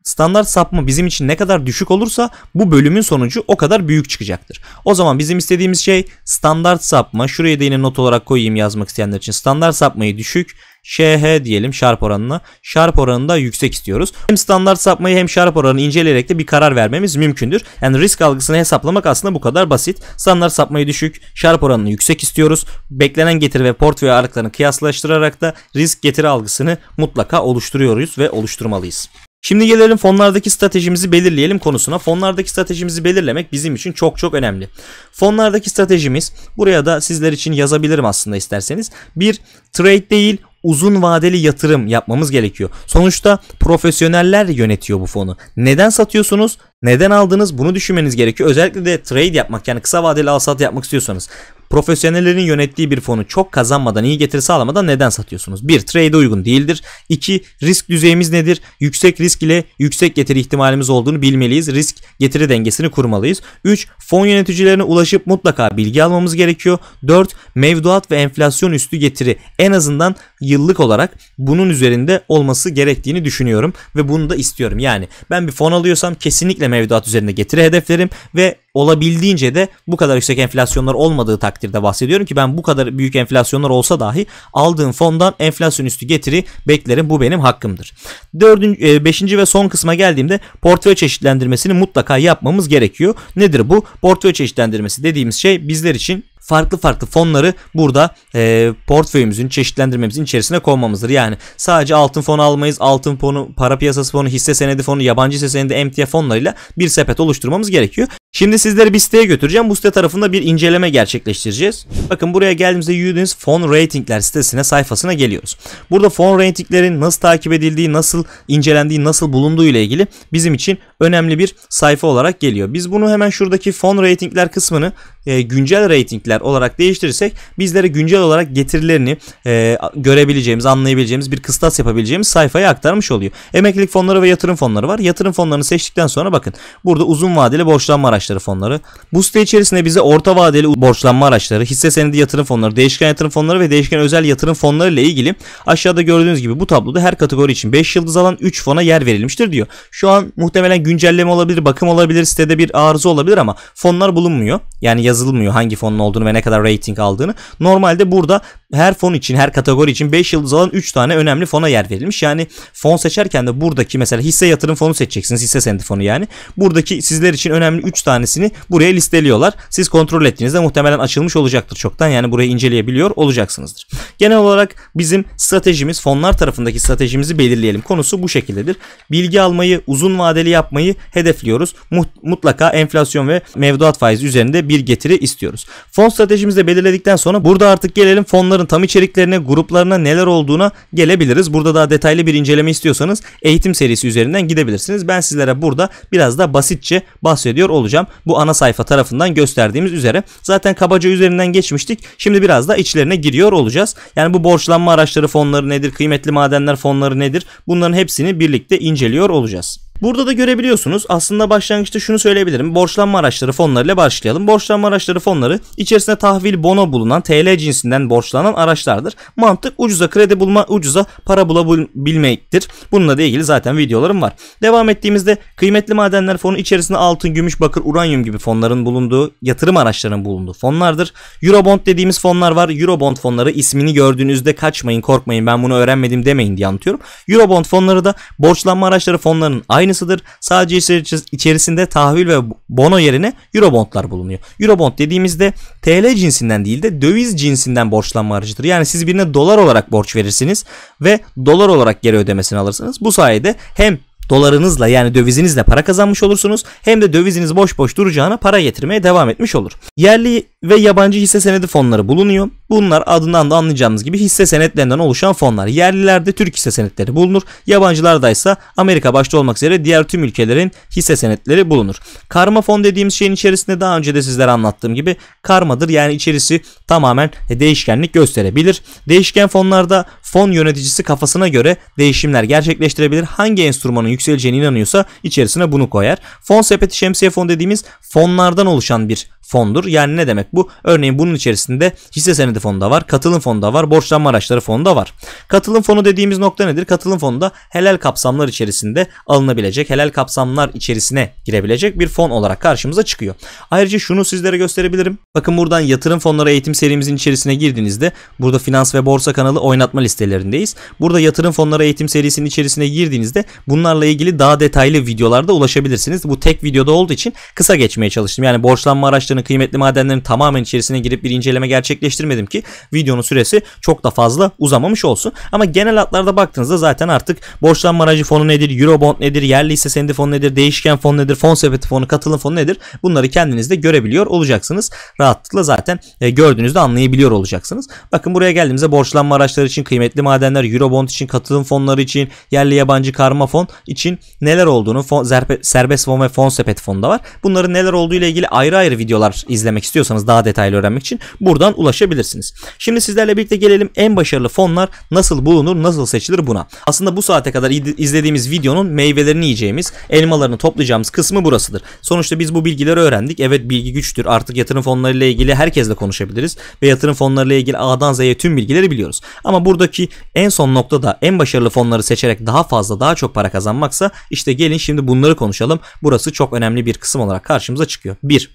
Standart sapma bizim için ne kadar düşük olursa bu bölümün sonucu o kadar büyük çıkacaktır. O zaman bizim istediğimiz şey standart sapma. Şuraya da yine not olarak koyayım yazmak isteyenler için. Standart sapmayı düşük, ŞH diyelim şarp oranına. Şarp oranını da yüksek istiyoruz. Hem standart sapmayı hem şarp oranını inceleyerek de bir karar vermemiz mümkündür. Yani risk algısını hesaplamak aslında bu kadar basit. Standart sapmayı düşük, şarp oranını yüksek istiyoruz. Beklenen getiri ve portföy ağırlıklarını kıyaslaştırarak da risk getiri algısını mutlaka oluşturuyoruz ve oluşturmalıyız. Şimdi gelelim fonlardaki stratejimizi belirleyelim konusuna. Fonlardaki stratejimizi belirlemek bizim için çok çok önemli. Fonlardaki stratejimiz buraya da sizler için yazabilirim aslında isterseniz. Bir trade değil uzun vadeli yatırım yapmamız gerekiyor. Sonuçta profesyoneller yönetiyor bu fonu. Neden satıyorsunuz? Neden aldınız? Bunu düşünmeniz gerekiyor. Özellikle de trade yapmak yani kısa vadeli al-sat yapmak istiyorsanız. Profesyonellerin yönettiği bir fonu çok kazanmadan iyi getiri sağlamadan neden satıyorsunuz? 1. trade uygun değildir. 2. Risk düzeyimiz nedir? Yüksek risk ile yüksek getiri ihtimalimiz olduğunu bilmeliyiz. Risk getiri dengesini kurmalıyız. 3. Fon yöneticilerine ulaşıp mutlaka bilgi almamız gerekiyor. 4. Mevduat ve enflasyon üstü getiri en azından yıllık olarak bunun üzerinde olması gerektiğini düşünüyorum ve bunu da istiyorum. Yani ben bir fon alıyorsam kesinlikle mevduat üzerinde getiri hedeflerim ve olabildiğince de bu kadar yüksek enflasyonlar olmadığı takdirde bahsediyorum ki ben bu kadar büyük enflasyonlar olsa dahi aldığım fondan enflasyon üstü getiri beklerim. Bu benim hakkımdır. Dördüncü, e, beşinci ve son kısma geldiğimde portföy çeşitlendirmesini mutlaka yapmamız gerekiyor. Nedir bu? Portföy çeşitlendirmesi dediğimiz şey bizler için farklı farklı fonları burada e, portföyümüzün çeşitlendirmemizin içerisine koymamızdır. Yani sadece altın fonu almayız. Altın fonu, para piyasası fonu, hisse senedi fonu, yabancı hisse senedi emtia fonlarıyla bir sepet oluşturmamız gerekiyor. Şimdi sizleri bir siteye götüreceğim. Bu site tarafında bir inceleme gerçekleştireceğiz. Bakın buraya geldiğimizde Udin's fon ratingler sitesine sayfasına geliyoruz. Burada fon ratinglerin nasıl takip edildiği, nasıl incelendiği, nasıl bulunduğu ile ilgili bizim için önemli bir sayfa olarak geliyor. Biz bunu hemen şuradaki fon ratingler kısmını e, güncel ratingler olarak değiştirirsek bizlere güncel olarak getirilerini e, görebileceğimiz, anlayabileceğimiz bir kıstas yapabileceğimiz sayfaya aktarmış oluyor. Emeklilik fonları ve yatırım fonları var. Yatırım fonlarını seçtikten sonra bakın burada uzun vadeli borçlanma araçları fonları. Bu site içerisinde bize orta vadeli borçlanma araçları, hisse senedi yatırım fonları, değişken yatırım fonları ve değişken özel yatırım fonları ile ilgili aşağıda gördüğünüz gibi bu tabloda her kategori için 5 yıldız alan 3 fona yer verilmiştir diyor. Şu an muhtemelen güncelleme olabilir, bakım olabilir, sitede bir arıza olabilir ama fonlar bulunmuyor. Yani yazılmıyor hangi fonun olduğunu ve ne kadar rating aldığını. Normalde burada her fon için, her kategori için 5 yıldız alan 3 tane önemli fona yer verilmiş. Yani fon seçerken de buradaki mesela hisse yatırım fonu seçeceksiniz. Hisse senedi fonu yani. Buradaki sizler için önemli 3 tanesini buraya listeliyorlar. Siz kontrol ettiğinizde muhtemelen açılmış olacaktır çoktan. Yani burayı inceleyebiliyor olacaksınızdır. Genel olarak bizim stratejimiz fonlar tarafındaki stratejimizi belirleyelim konusu bu şekildedir. Bilgi almayı, uzun vadeli yapmayı yapmayı hedefliyoruz. Mutlaka enflasyon ve mevduat faizi üzerinde bir getiri istiyoruz. Fon stratejimizde belirledikten sonra burada artık gelelim fonların tam içeriklerine, gruplarına neler olduğuna gelebiliriz. Burada daha detaylı bir inceleme istiyorsanız eğitim serisi üzerinden gidebilirsiniz. Ben sizlere burada biraz da basitçe bahsediyor olacağım. Bu ana sayfa tarafından gösterdiğimiz üzere. Zaten kabaca üzerinden geçmiştik. Şimdi biraz da içlerine giriyor olacağız. Yani bu borçlanma araçları fonları nedir? Kıymetli madenler fonları nedir? Bunların hepsini birlikte inceliyor olacağız. Burada da görebiliyorsunuz aslında başlangıçta şunu söyleyebilirim. Borçlanma araçları fonlarıyla başlayalım. Borçlanma araçları fonları içerisinde tahvil bono bulunan TL cinsinden borçlanan araçlardır. Mantık ucuza kredi bulma ucuza para bulabilmektir. Bununla da ilgili zaten videolarım var. Devam ettiğimizde kıymetli madenler fonu içerisinde altın, gümüş, bakır, uranyum gibi fonların bulunduğu yatırım araçlarının bulunduğu fonlardır. Eurobond dediğimiz fonlar var. Eurobond fonları ismini gördüğünüzde kaçmayın korkmayın ben bunu öğrenmedim demeyin diye anlatıyorum. Eurobond fonları da borçlanma araçları fonlarının aynı Aynısıdır. Sadece içerisinde tahvil ve bono yerine eurobondlar bulunuyor. Eurobond dediğimizde TL cinsinden değil de döviz cinsinden borçlanma aracıdır. Yani siz birine dolar olarak borç verirsiniz ve dolar olarak geri ödemesini alırsınız. Bu sayede hem dolarınızla yani dövizinizle para kazanmış olursunuz hem de döviziniz boş boş duracağına para getirmeye devam etmiş olur. Yerli ve yabancı hisse senedi fonları bulunuyor. Bunlar adından da anlayacağınız gibi hisse senetlerinden oluşan fonlar. Yerlilerde Türk hisse senetleri bulunur. Yabancılarda ise Amerika başta olmak üzere diğer tüm ülkelerin hisse senetleri bulunur. Karma fon dediğimiz şeyin içerisinde daha önce de sizlere anlattığım gibi karmadır. Yani içerisi tamamen değişkenlik gösterebilir. Değişken fonlarda fon yöneticisi kafasına göre değişimler gerçekleştirebilir. Hangi enstrümanın yükseleceğine inanıyorsa içerisine bunu koyar. Fon sepeti şemsiye fon dediğimiz fonlardan oluşan bir fondur. Yani ne demek bu? Örneğin bunun içerisinde hisse senedi fonu da var, katılım fonu da var, borçlanma araçları fonu da var. Katılım fonu dediğimiz nokta nedir? Katılım fonu da helal kapsamlar içerisinde alınabilecek, helal kapsamlar içerisine girebilecek bir fon olarak karşımıza çıkıyor. Ayrıca şunu sizlere gösterebilirim. Bakın buradan yatırım fonları eğitim serimizin içerisine girdiğinizde burada finans ve borsa kanalı oynatma listelerindeyiz. Burada yatırım fonları eğitim serisinin içerisine girdiğinizde bunlarla ilgili daha detaylı videolarda ulaşabilirsiniz. Bu tek videoda olduğu için kısa geçmeye çalıştım. Yani borçlanma araçlarının yani kıymetli madenlerin tamamen içerisine girip bir inceleme gerçekleştirmedim ki videonun süresi çok da fazla uzamamış olsun. Ama genel hatlarda baktığınızda zaten artık borçlanma aracı fonu nedir, Eurobond nedir, yerli hisse senedi fonu nedir, değişken fon nedir, fon sepeti fonu, katılım fonu nedir bunları kendiniz de görebiliyor olacaksınız. Rahatlıkla zaten e, gördüğünüzde anlayabiliyor olacaksınız. Bakın buraya geldiğimizde borçlanma araçları için kıymetli madenler, Eurobond için, katılım fonları için, yerli yabancı karma fon için neler olduğunu, fon, serbest fon ve fon sepeti fonu da var. Bunların neler olduğu ile ilgili ayrı ayrı videolar videolar izlemek istiyorsanız daha detaylı öğrenmek için buradan ulaşabilirsiniz. Şimdi sizlerle birlikte gelelim en başarılı fonlar nasıl bulunur, nasıl seçilir buna. Aslında bu saate kadar izlediğimiz videonun meyvelerini yiyeceğimiz, elmalarını toplayacağımız kısmı burasıdır. Sonuçta biz bu bilgileri öğrendik. Evet bilgi güçtür. Artık yatırım fonlarıyla ilgili herkesle konuşabiliriz ve yatırım fonlarıyla ilgili A'dan Z'ye tüm bilgileri biliyoruz. Ama buradaki en son noktada en başarılı fonları seçerek daha fazla, daha çok para kazanmaksa işte gelin şimdi bunları konuşalım. Burası çok önemli bir kısım olarak karşımıza çıkıyor. 1.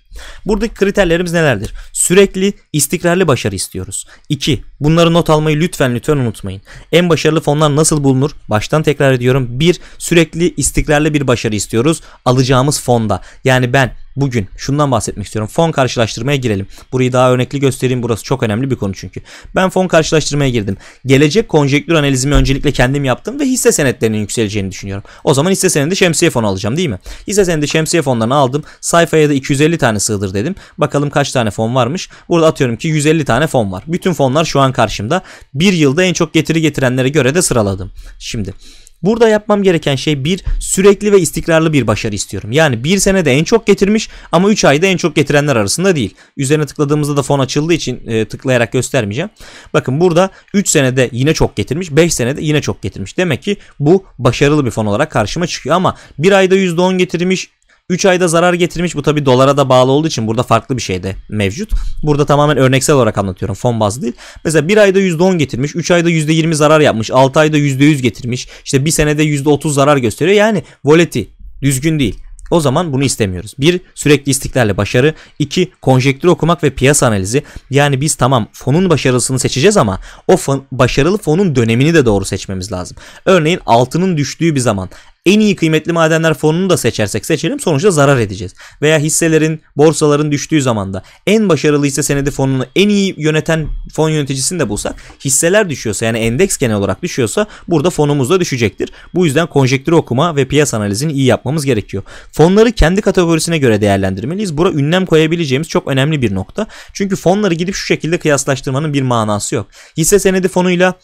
Buradaki kriterlerimiz nelerdir? Sürekli istikrarlı başarı istiyoruz. 2. Bunları not almayı lütfen lütfen unutmayın. En başarılı fonlar nasıl bulunur? Baştan tekrar ediyorum. 1. Sürekli istikrarlı bir başarı istiyoruz alacağımız fonda. Yani ben bugün şundan bahsetmek istiyorum. Fon karşılaştırmaya girelim. Burayı daha örnekli göstereyim. Burası çok önemli bir konu çünkü. Ben fon karşılaştırmaya girdim. Gelecek konjektür analizimi öncelikle kendim yaptım ve hisse senetlerinin yükseleceğini düşünüyorum. O zaman hisse senedi şemsiye fonu alacağım değil mi? Hisse senedi şemsiye fonlarını aldım. Sayfaya da 250 tane sığdır dedim. Bakalım kaç tane fon varmış. Burada atıyorum ki 150 tane fon var. Bütün fonlar şu an karşımda. Bir yılda en çok getiri getirenlere göre de sıraladım. Şimdi Burada yapmam gereken şey bir sürekli ve istikrarlı bir başarı istiyorum. Yani bir senede en çok getirmiş ama 3 ayda en çok getirenler arasında değil. Üzerine tıkladığımızda da fon açıldığı için e, tıklayarak göstermeyeceğim. Bakın burada 3 senede yine çok getirmiş. 5 senede yine çok getirmiş. Demek ki bu başarılı bir fon olarak karşıma çıkıyor ama bir ayda %10 getirmiş, 3 ayda zarar getirmiş. Bu tabi dolara da bağlı olduğu için burada farklı bir şey de mevcut. Burada tamamen örneksel olarak anlatıyorum. Fon bazlı değil. Mesela 1 ayda %10 getirmiş. 3 ayda %20 zarar yapmış. 6 ayda %100 getirmiş. İşte 1 senede %30 zarar gösteriyor. Yani voleti düzgün değil. O zaman bunu istemiyoruz. Bir sürekli istiklalle başarı. iki konjektür okumak ve piyasa analizi. Yani biz tamam fonun başarısını seçeceğiz ama o fon, başarılı fonun dönemini de doğru seçmemiz lazım. Örneğin altının düştüğü bir zaman en iyi kıymetli madenler fonunu da seçersek seçelim sonuçta zarar edeceğiz. Veya hisselerin, borsaların düştüğü zaman da en başarılı hisse senedi fonunu en iyi yöneten fon yöneticisini de bulsak hisseler düşüyorsa yani endeks genel olarak düşüyorsa burada fonumuz da düşecektir. Bu yüzden konjektürü okuma ve piyasa analizini iyi yapmamız gerekiyor. Fonları kendi kategorisine göre değerlendirmeliyiz. Bura ünlem koyabileceğimiz çok önemli bir nokta. Çünkü fonları gidip şu şekilde kıyaslaştırmanın bir manası yok. Hisse senedi fonuyla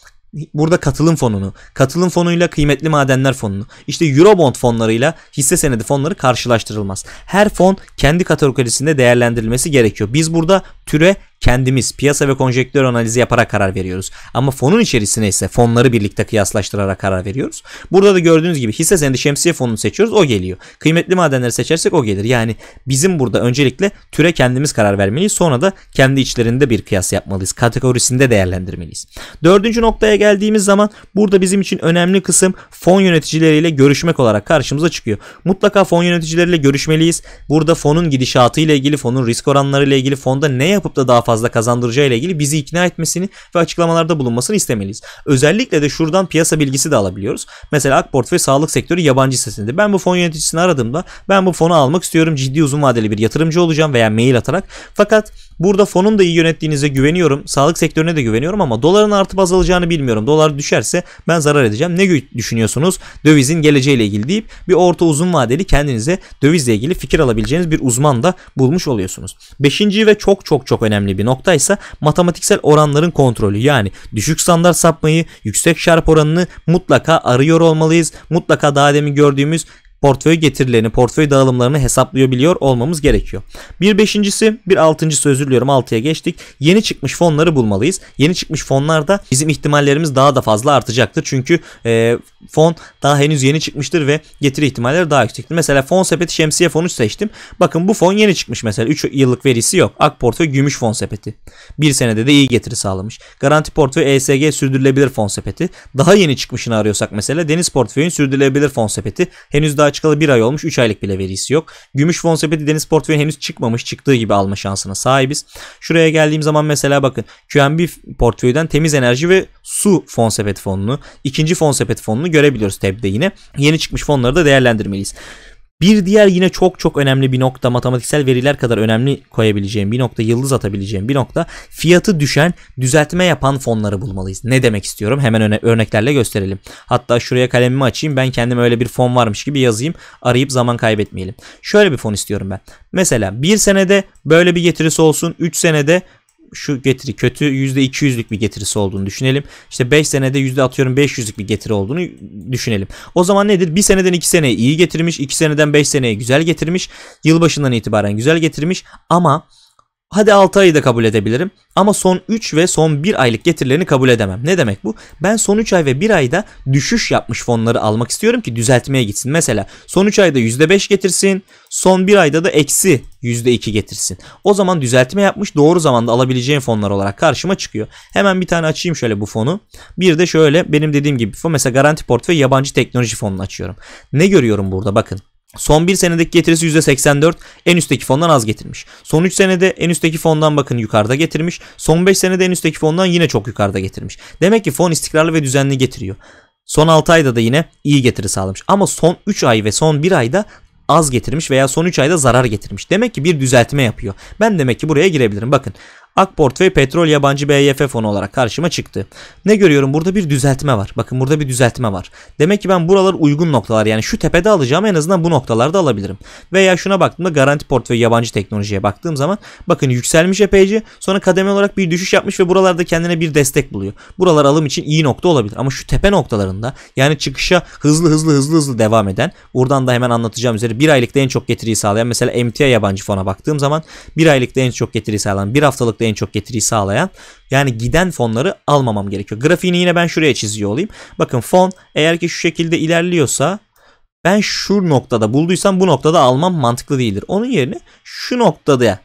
burada katılım fonunu, katılım fonuyla kıymetli madenler fonunu, işte Eurobond fonlarıyla hisse senedi fonları karşılaştırılmaz. Her fon kendi kategorisinde değerlendirilmesi gerekiyor. Biz burada türe kendimiz piyasa ve konjektör analizi yaparak karar veriyoruz. Ama fonun içerisine ise fonları birlikte kıyaslaştırarak karar veriyoruz. Burada da gördüğünüz gibi hisse senedi şemsiye fonunu seçiyoruz o geliyor. Kıymetli madenleri seçersek o gelir. Yani bizim burada öncelikle türe kendimiz karar vermeliyiz. Sonra da kendi içlerinde bir kıyas yapmalıyız. Kategorisinde değerlendirmeliyiz. Dördüncü noktaya geldiğimiz zaman burada bizim için önemli kısım fon yöneticileriyle görüşmek olarak karşımıza çıkıyor. Mutlaka fon yöneticileriyle görüşmeliyiz. Burada fonun gidişatı ile ilgili, fonun risk oranları ile ilgili, fonda ne yapıp da daha fazla fazla kazandıracağı ile ilgili bizi ikna etmesini ve açıklamalarda bulunmasını istemeliyiz. Özellikle de şuradan piyasa bilgisi de alabiliyoruz. Mesela Akport ve sağlık sektörü yabancı sitesinde. Ben bu fon yöneticisini aradığımda ben bu fonu almak istiyorum. Ciddi uzun vadeli bir yatırımcı olacağım veya mail atarak. Fakat Burada fonun da iyi yönettiğinize güveniyorum. Sağlık sektörüne de güveniyorum ama doların artıp azalacağını bilmiyorum. Dolar düşerse ben zarar edeceğim. Ne düşünüyorsunuz? Dövizin geleceğiyle ilgili deyip bir orta uzun vadeli kendinize dövizle ilgili fikir alabileceğiniz bir uzman da bulmuş oluyorsunuz. Beşinci ve çok çok çok önemli bir nokta ise matematiksel oranların kontrolü. Yani düşük standart sapmayı, yüksek şarp oranını mutlaka arıyor olmalıyız. Mutlaka daha demin gördüğümüz portföy getirilerini, portföy dağılımlarını hesaplayabiliyor olmamız gerekiyor. Bir beşincisi, bir altıncısı özür diliyorum altıya geçtik. Yeni çıkmış fonları bulmalıyız. Yeni çıkmış fonlarda bizim ihtimallerimiz daha da fazla artacaktır. Çünkü e, fon daha henüz yeni çıkmıştır ve getiri ihtimalleri daha yüksektir. Mesela fon sepeti şemsiye fonu seçtim. Bakın bu fon yeni çıkmış mesela. 3 yıllık verisi yok. Ak portföy gümüş fon sepeti. Bir senede de iyi getiri sağlamış. Garanti portföy ESG sürdürülebilir fon sepeti. Daha yeni çıkmışını arıyorsak mesela deniz portföyün sürdürülebilir fon sepeti. Henüz daha Aşağı çıkalı bir ay olmuş 3 aylık bile verisi yok. Gümüş fon sepeti deniz portföyü henüz çıkmamış çıktığı gibi alma şansına sahibiz. Şuraya geldiğim zaman mesela bakın QNB portföyden temiz enerji ve su fon sepeti fonunu ikinci fon sepeti fonunu görebiliyoruz tab'de yine. Yeni çıkmış fonları da değerlendirmeliyiz. Bir diğer yine çok çok önemli bir nokta matematiksel veriler kadar önemli koyabileceğim bir nokta yıldız atabileceğim bir nokta fiyatı düşen düzeltme yapan fonları bulmalıyız. Ne demek istiyorum hemen öne- örneklerle gösterelim. Hatta şuraya kalemimi açayım ben kendim öyle bir fon varmış gibi yazayım arayıp zaman kaybetmeyelim. Şöyle bir fon istiyorum ben. Mesela bir senede böyle bir getirisi olsun 3 senede şu getiri kötü %200'lük bir getirisi olduğunu düşünelim. İşte 5 senede yüzde atıyorum 500'lük bir getiri olduğunu düşünelim. O zaman nedir? 1 seneden 2 seneye iyi getirmiş, 2 seneden 5 seneye güzel getirmiş, yılbaşından itibaren güzel getirmiş ama Hadi 6 ayı da kabul edebilirim ama son 3 ve son 1 aylık getirilerini kabul edemem. Ne demek bu? Ben son 3 ay ve 1 ayda düşüş yapmış fonları almak istiyorum ki düzeltmeye gitsin. Mesela son 3 ayda %5 getirsin, son 1 ayda da eksi %2 getirsin. O zaman düzeltme yapmış doğru zamanda alabileceğim fonlar olarak karşıma çıkıyor. Hemen bir tane açayım şöyle bu fonu. Bir de şöyle benim dediğim gibi fon mesela garanti portföy yabancı teknoloji fonunu açıyorum. Ne görüyorum burada bakın. Son 1 senedeki getirisi %84 en üstteki fondan az getirmiş. Son 3 senede en üstteki fondan bakın yukarıda getirmiş. Son 5 senede en üstteki fondan yine çok yukarıda getirmiş. Demek ki fon istikrarlı ve düzenli getiriyor. Son 6 ayda da yine iyi getiri sağlamış. Ama son 3 ay ve son 1 ayda az getirmiş veya son 3 ayda zarar getirmiş. Demek ki bir düzeltme yapıyor. Ben demek ki buraya girebilirim. Bakın Akport ve Petrol Yabancı BYF e fonu olarak karşıma çıktı. Ne görüyorum? Burada bir düzeltme var. Bakın burada bir düzeltme var. Demek ki ben buralar uygun noktalar. Yani şu tepede alacağım en azından bu noktalarda alabilirim. Veya şuna baktığımda Garanti Port ve Yabancı Teknolojiye baktığım zaman bakın yükselmiş epeyce. Sonra kademe olarak bir düşüş yapmış ve buralarda kendine bir destek buluyor. Buralar alım için iyi nokta olabilir. Ama şu tepe noktalarında yani çıkışa hızlı hızlı hızlı hızlı devam eden buradan da hemen anlatacağım üzere bir aylıkta en çok getiriyi sağlayan mesela MTA yabancı fona baktığım zaman bir aylıkta en çok getiriyi sağlayan bir haftalık da en çok getiriyi sağlayan. Yani giden fonları almamam gerekiyor. Grafiğini yine ben şuraya çiziyor olayım. Bakın fon eğer ki şu şekilde ilerliyorsa ben şu noktada bulduysam bu noktada almam mantıklı değildir. Onun yerine şu noktada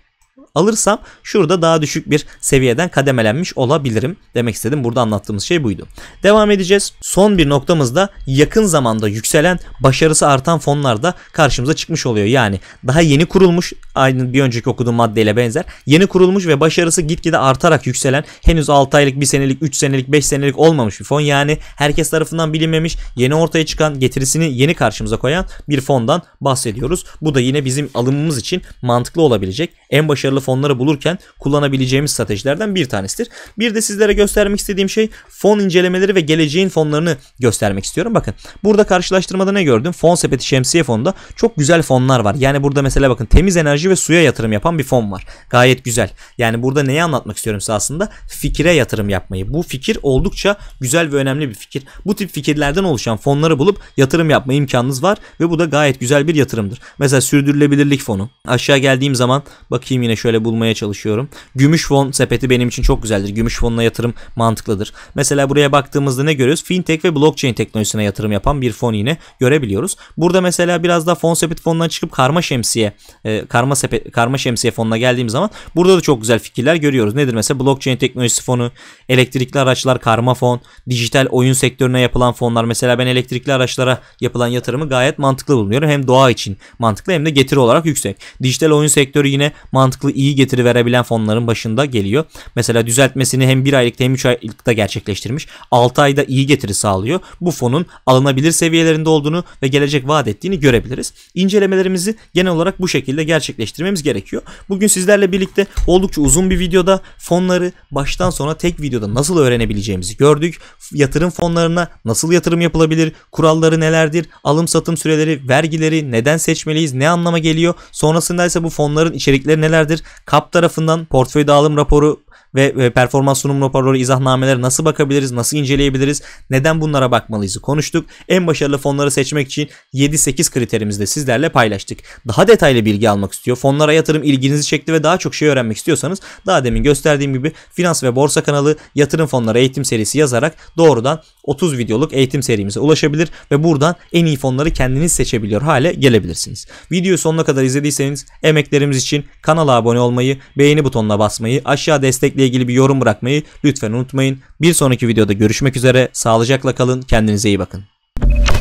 alırsam şurada daha düşük bir seviyeden kademelenmiş olabilirim. Demek istedim burada anlattığımız şey buydu. Devam edeceğiz. Son bir noktamız da yakın zamanda yükselen başarısı artan fonlar da karşımıza çıkmış oluyor. Yani daha yeni kurulmuş aynı bir önceki okuduğum maddeyle benzer yeni kurulmuş ve başarısı gitgide artarak yükselen henüz 6 aylık 1 senelik 3 senelik 5 senelik olmamış bir fon yani herkes tarafından bilinmemiş yeni ortaya çıkan getirisini yeni karşımıza koyan bir fondan bahsediyoruz. Bu da yine bizim alımımız için mantıklı olabilecek en başarılı fonları bulurken kullanabileceğimiz stratejilerden bir tanesidir. Bir de sizlere göstermek istediğim şey fon incelemeleri ve geleceğin fonlarını göstermek istiyorum. Bakın burada karşılaştırmada ne gördüm? Fon sepeti şemsiye fonunda çok güzel fonlar var. Yani burada mesela bakın temiz enerji ve suya yatırım yapan bir fon var. Gayet güzel. Yani burada neyi anlatmak istiyorum size aslında? Fikire yatırım yapmayı. Bu fikir oldukça güzel ve önemli bir fikir. Bu tip fikirlerden oluşan fonları bulup yatırım yapma imkanınız var ve bu da gayet güzel bir yatırımdır. Mesela sürdürülebilirlik fonu. Aşağı geldiğim zaman bakayım yine şöyle vesaire bulmaya çalışıyorum. Gümüş fon sepeti benim için çok güzeldir. Gümüş fonuna yatırım mantıklıdır. Mesela buraya baktığımızda ne görüyoruz? Fintech ve blockchain teknolojisine yatırım yapan bir fon yine görebiliyoruz. Burada mesela biraz daha fon sepet fonundan çıkıp karma şemsiye e, karma sepet karma şemsiye fonuna geldiğim zaman burada da çok güzel fikirler görüyoruz. Nedir mesela blockchain teknolojisi fonu, elektrikli araçlar karma fon, dijital oyun sektörüne yapılan fonlar. Mesela ben elektrikli araçlara yapılan yatırımı gayet mantıklı bulmuyorum. Hem doğa için mantıklı hem de getiri olarak yüksek. Dijital oyun sektörü yine mantıklı iyi iyi getiri verebilen fonların başında geliyor. Mesela düzeltmesini hem 1 aylıkta hem 3 aylıkta gerçekleştirmiş. 6 ayda iyi getiri sağlıyor. Bu fonun alınabilir seviyelerinde olduğunu ve gelecek vaat ettiğini görebiliriz. İncelemelerimizi genel olarak bu şekilde gerçekleştirmemiz gerekiyor. Bugün sizlerle birlikte oldukça uzun bir videoda fonları baştan sona tek videoda nasıl öğrenebileceğimizi gördük. Yatırım fonlarına nasıl yatırım yapılabilir, kuralları nelerdir, alım satım süreleri, vergileri neden seçmeliyiz, ne anlama geliyor, sonrasında ise bu fonların içerikleri nelerdir, Kap tarafından portföy dağılım raporu ve e, performans sunum raporları, izahnameleri nasıl bakabiliriz, nasıl inceleyebiliriz, neden bunlara bakmalıyızı konuştuk. En başarılı fonları seçmek için 7-8 kriterimizde sizlerle paylaştık. Daha detaylı bilgi almak istiyor, fonlara yatırım ilginizi çekti ve daha çok şey öğrenmek istiyorsanız daha demin gösterdiğim gibi Finans ve Borsa kanalı yatırım fonları eğitim serisi yazarak doğrudan 30 videoluk eğitim serimize ulaşabilir ve buradan en iyi fonları kendiniz seçebiliyor hale gelebilirsiniz. Videoyu sonuna kadar izlediyseniz emeklerimiz için kanala abone olmayı, beğeni butonuna basmayı, aşağı destekleyin ilgili bir yorum bırakmayı lütfen unutmayın. Bir sonraki videoda görüşmek üzere. Sağlıcakla kalın. Kendinize iyi bakın.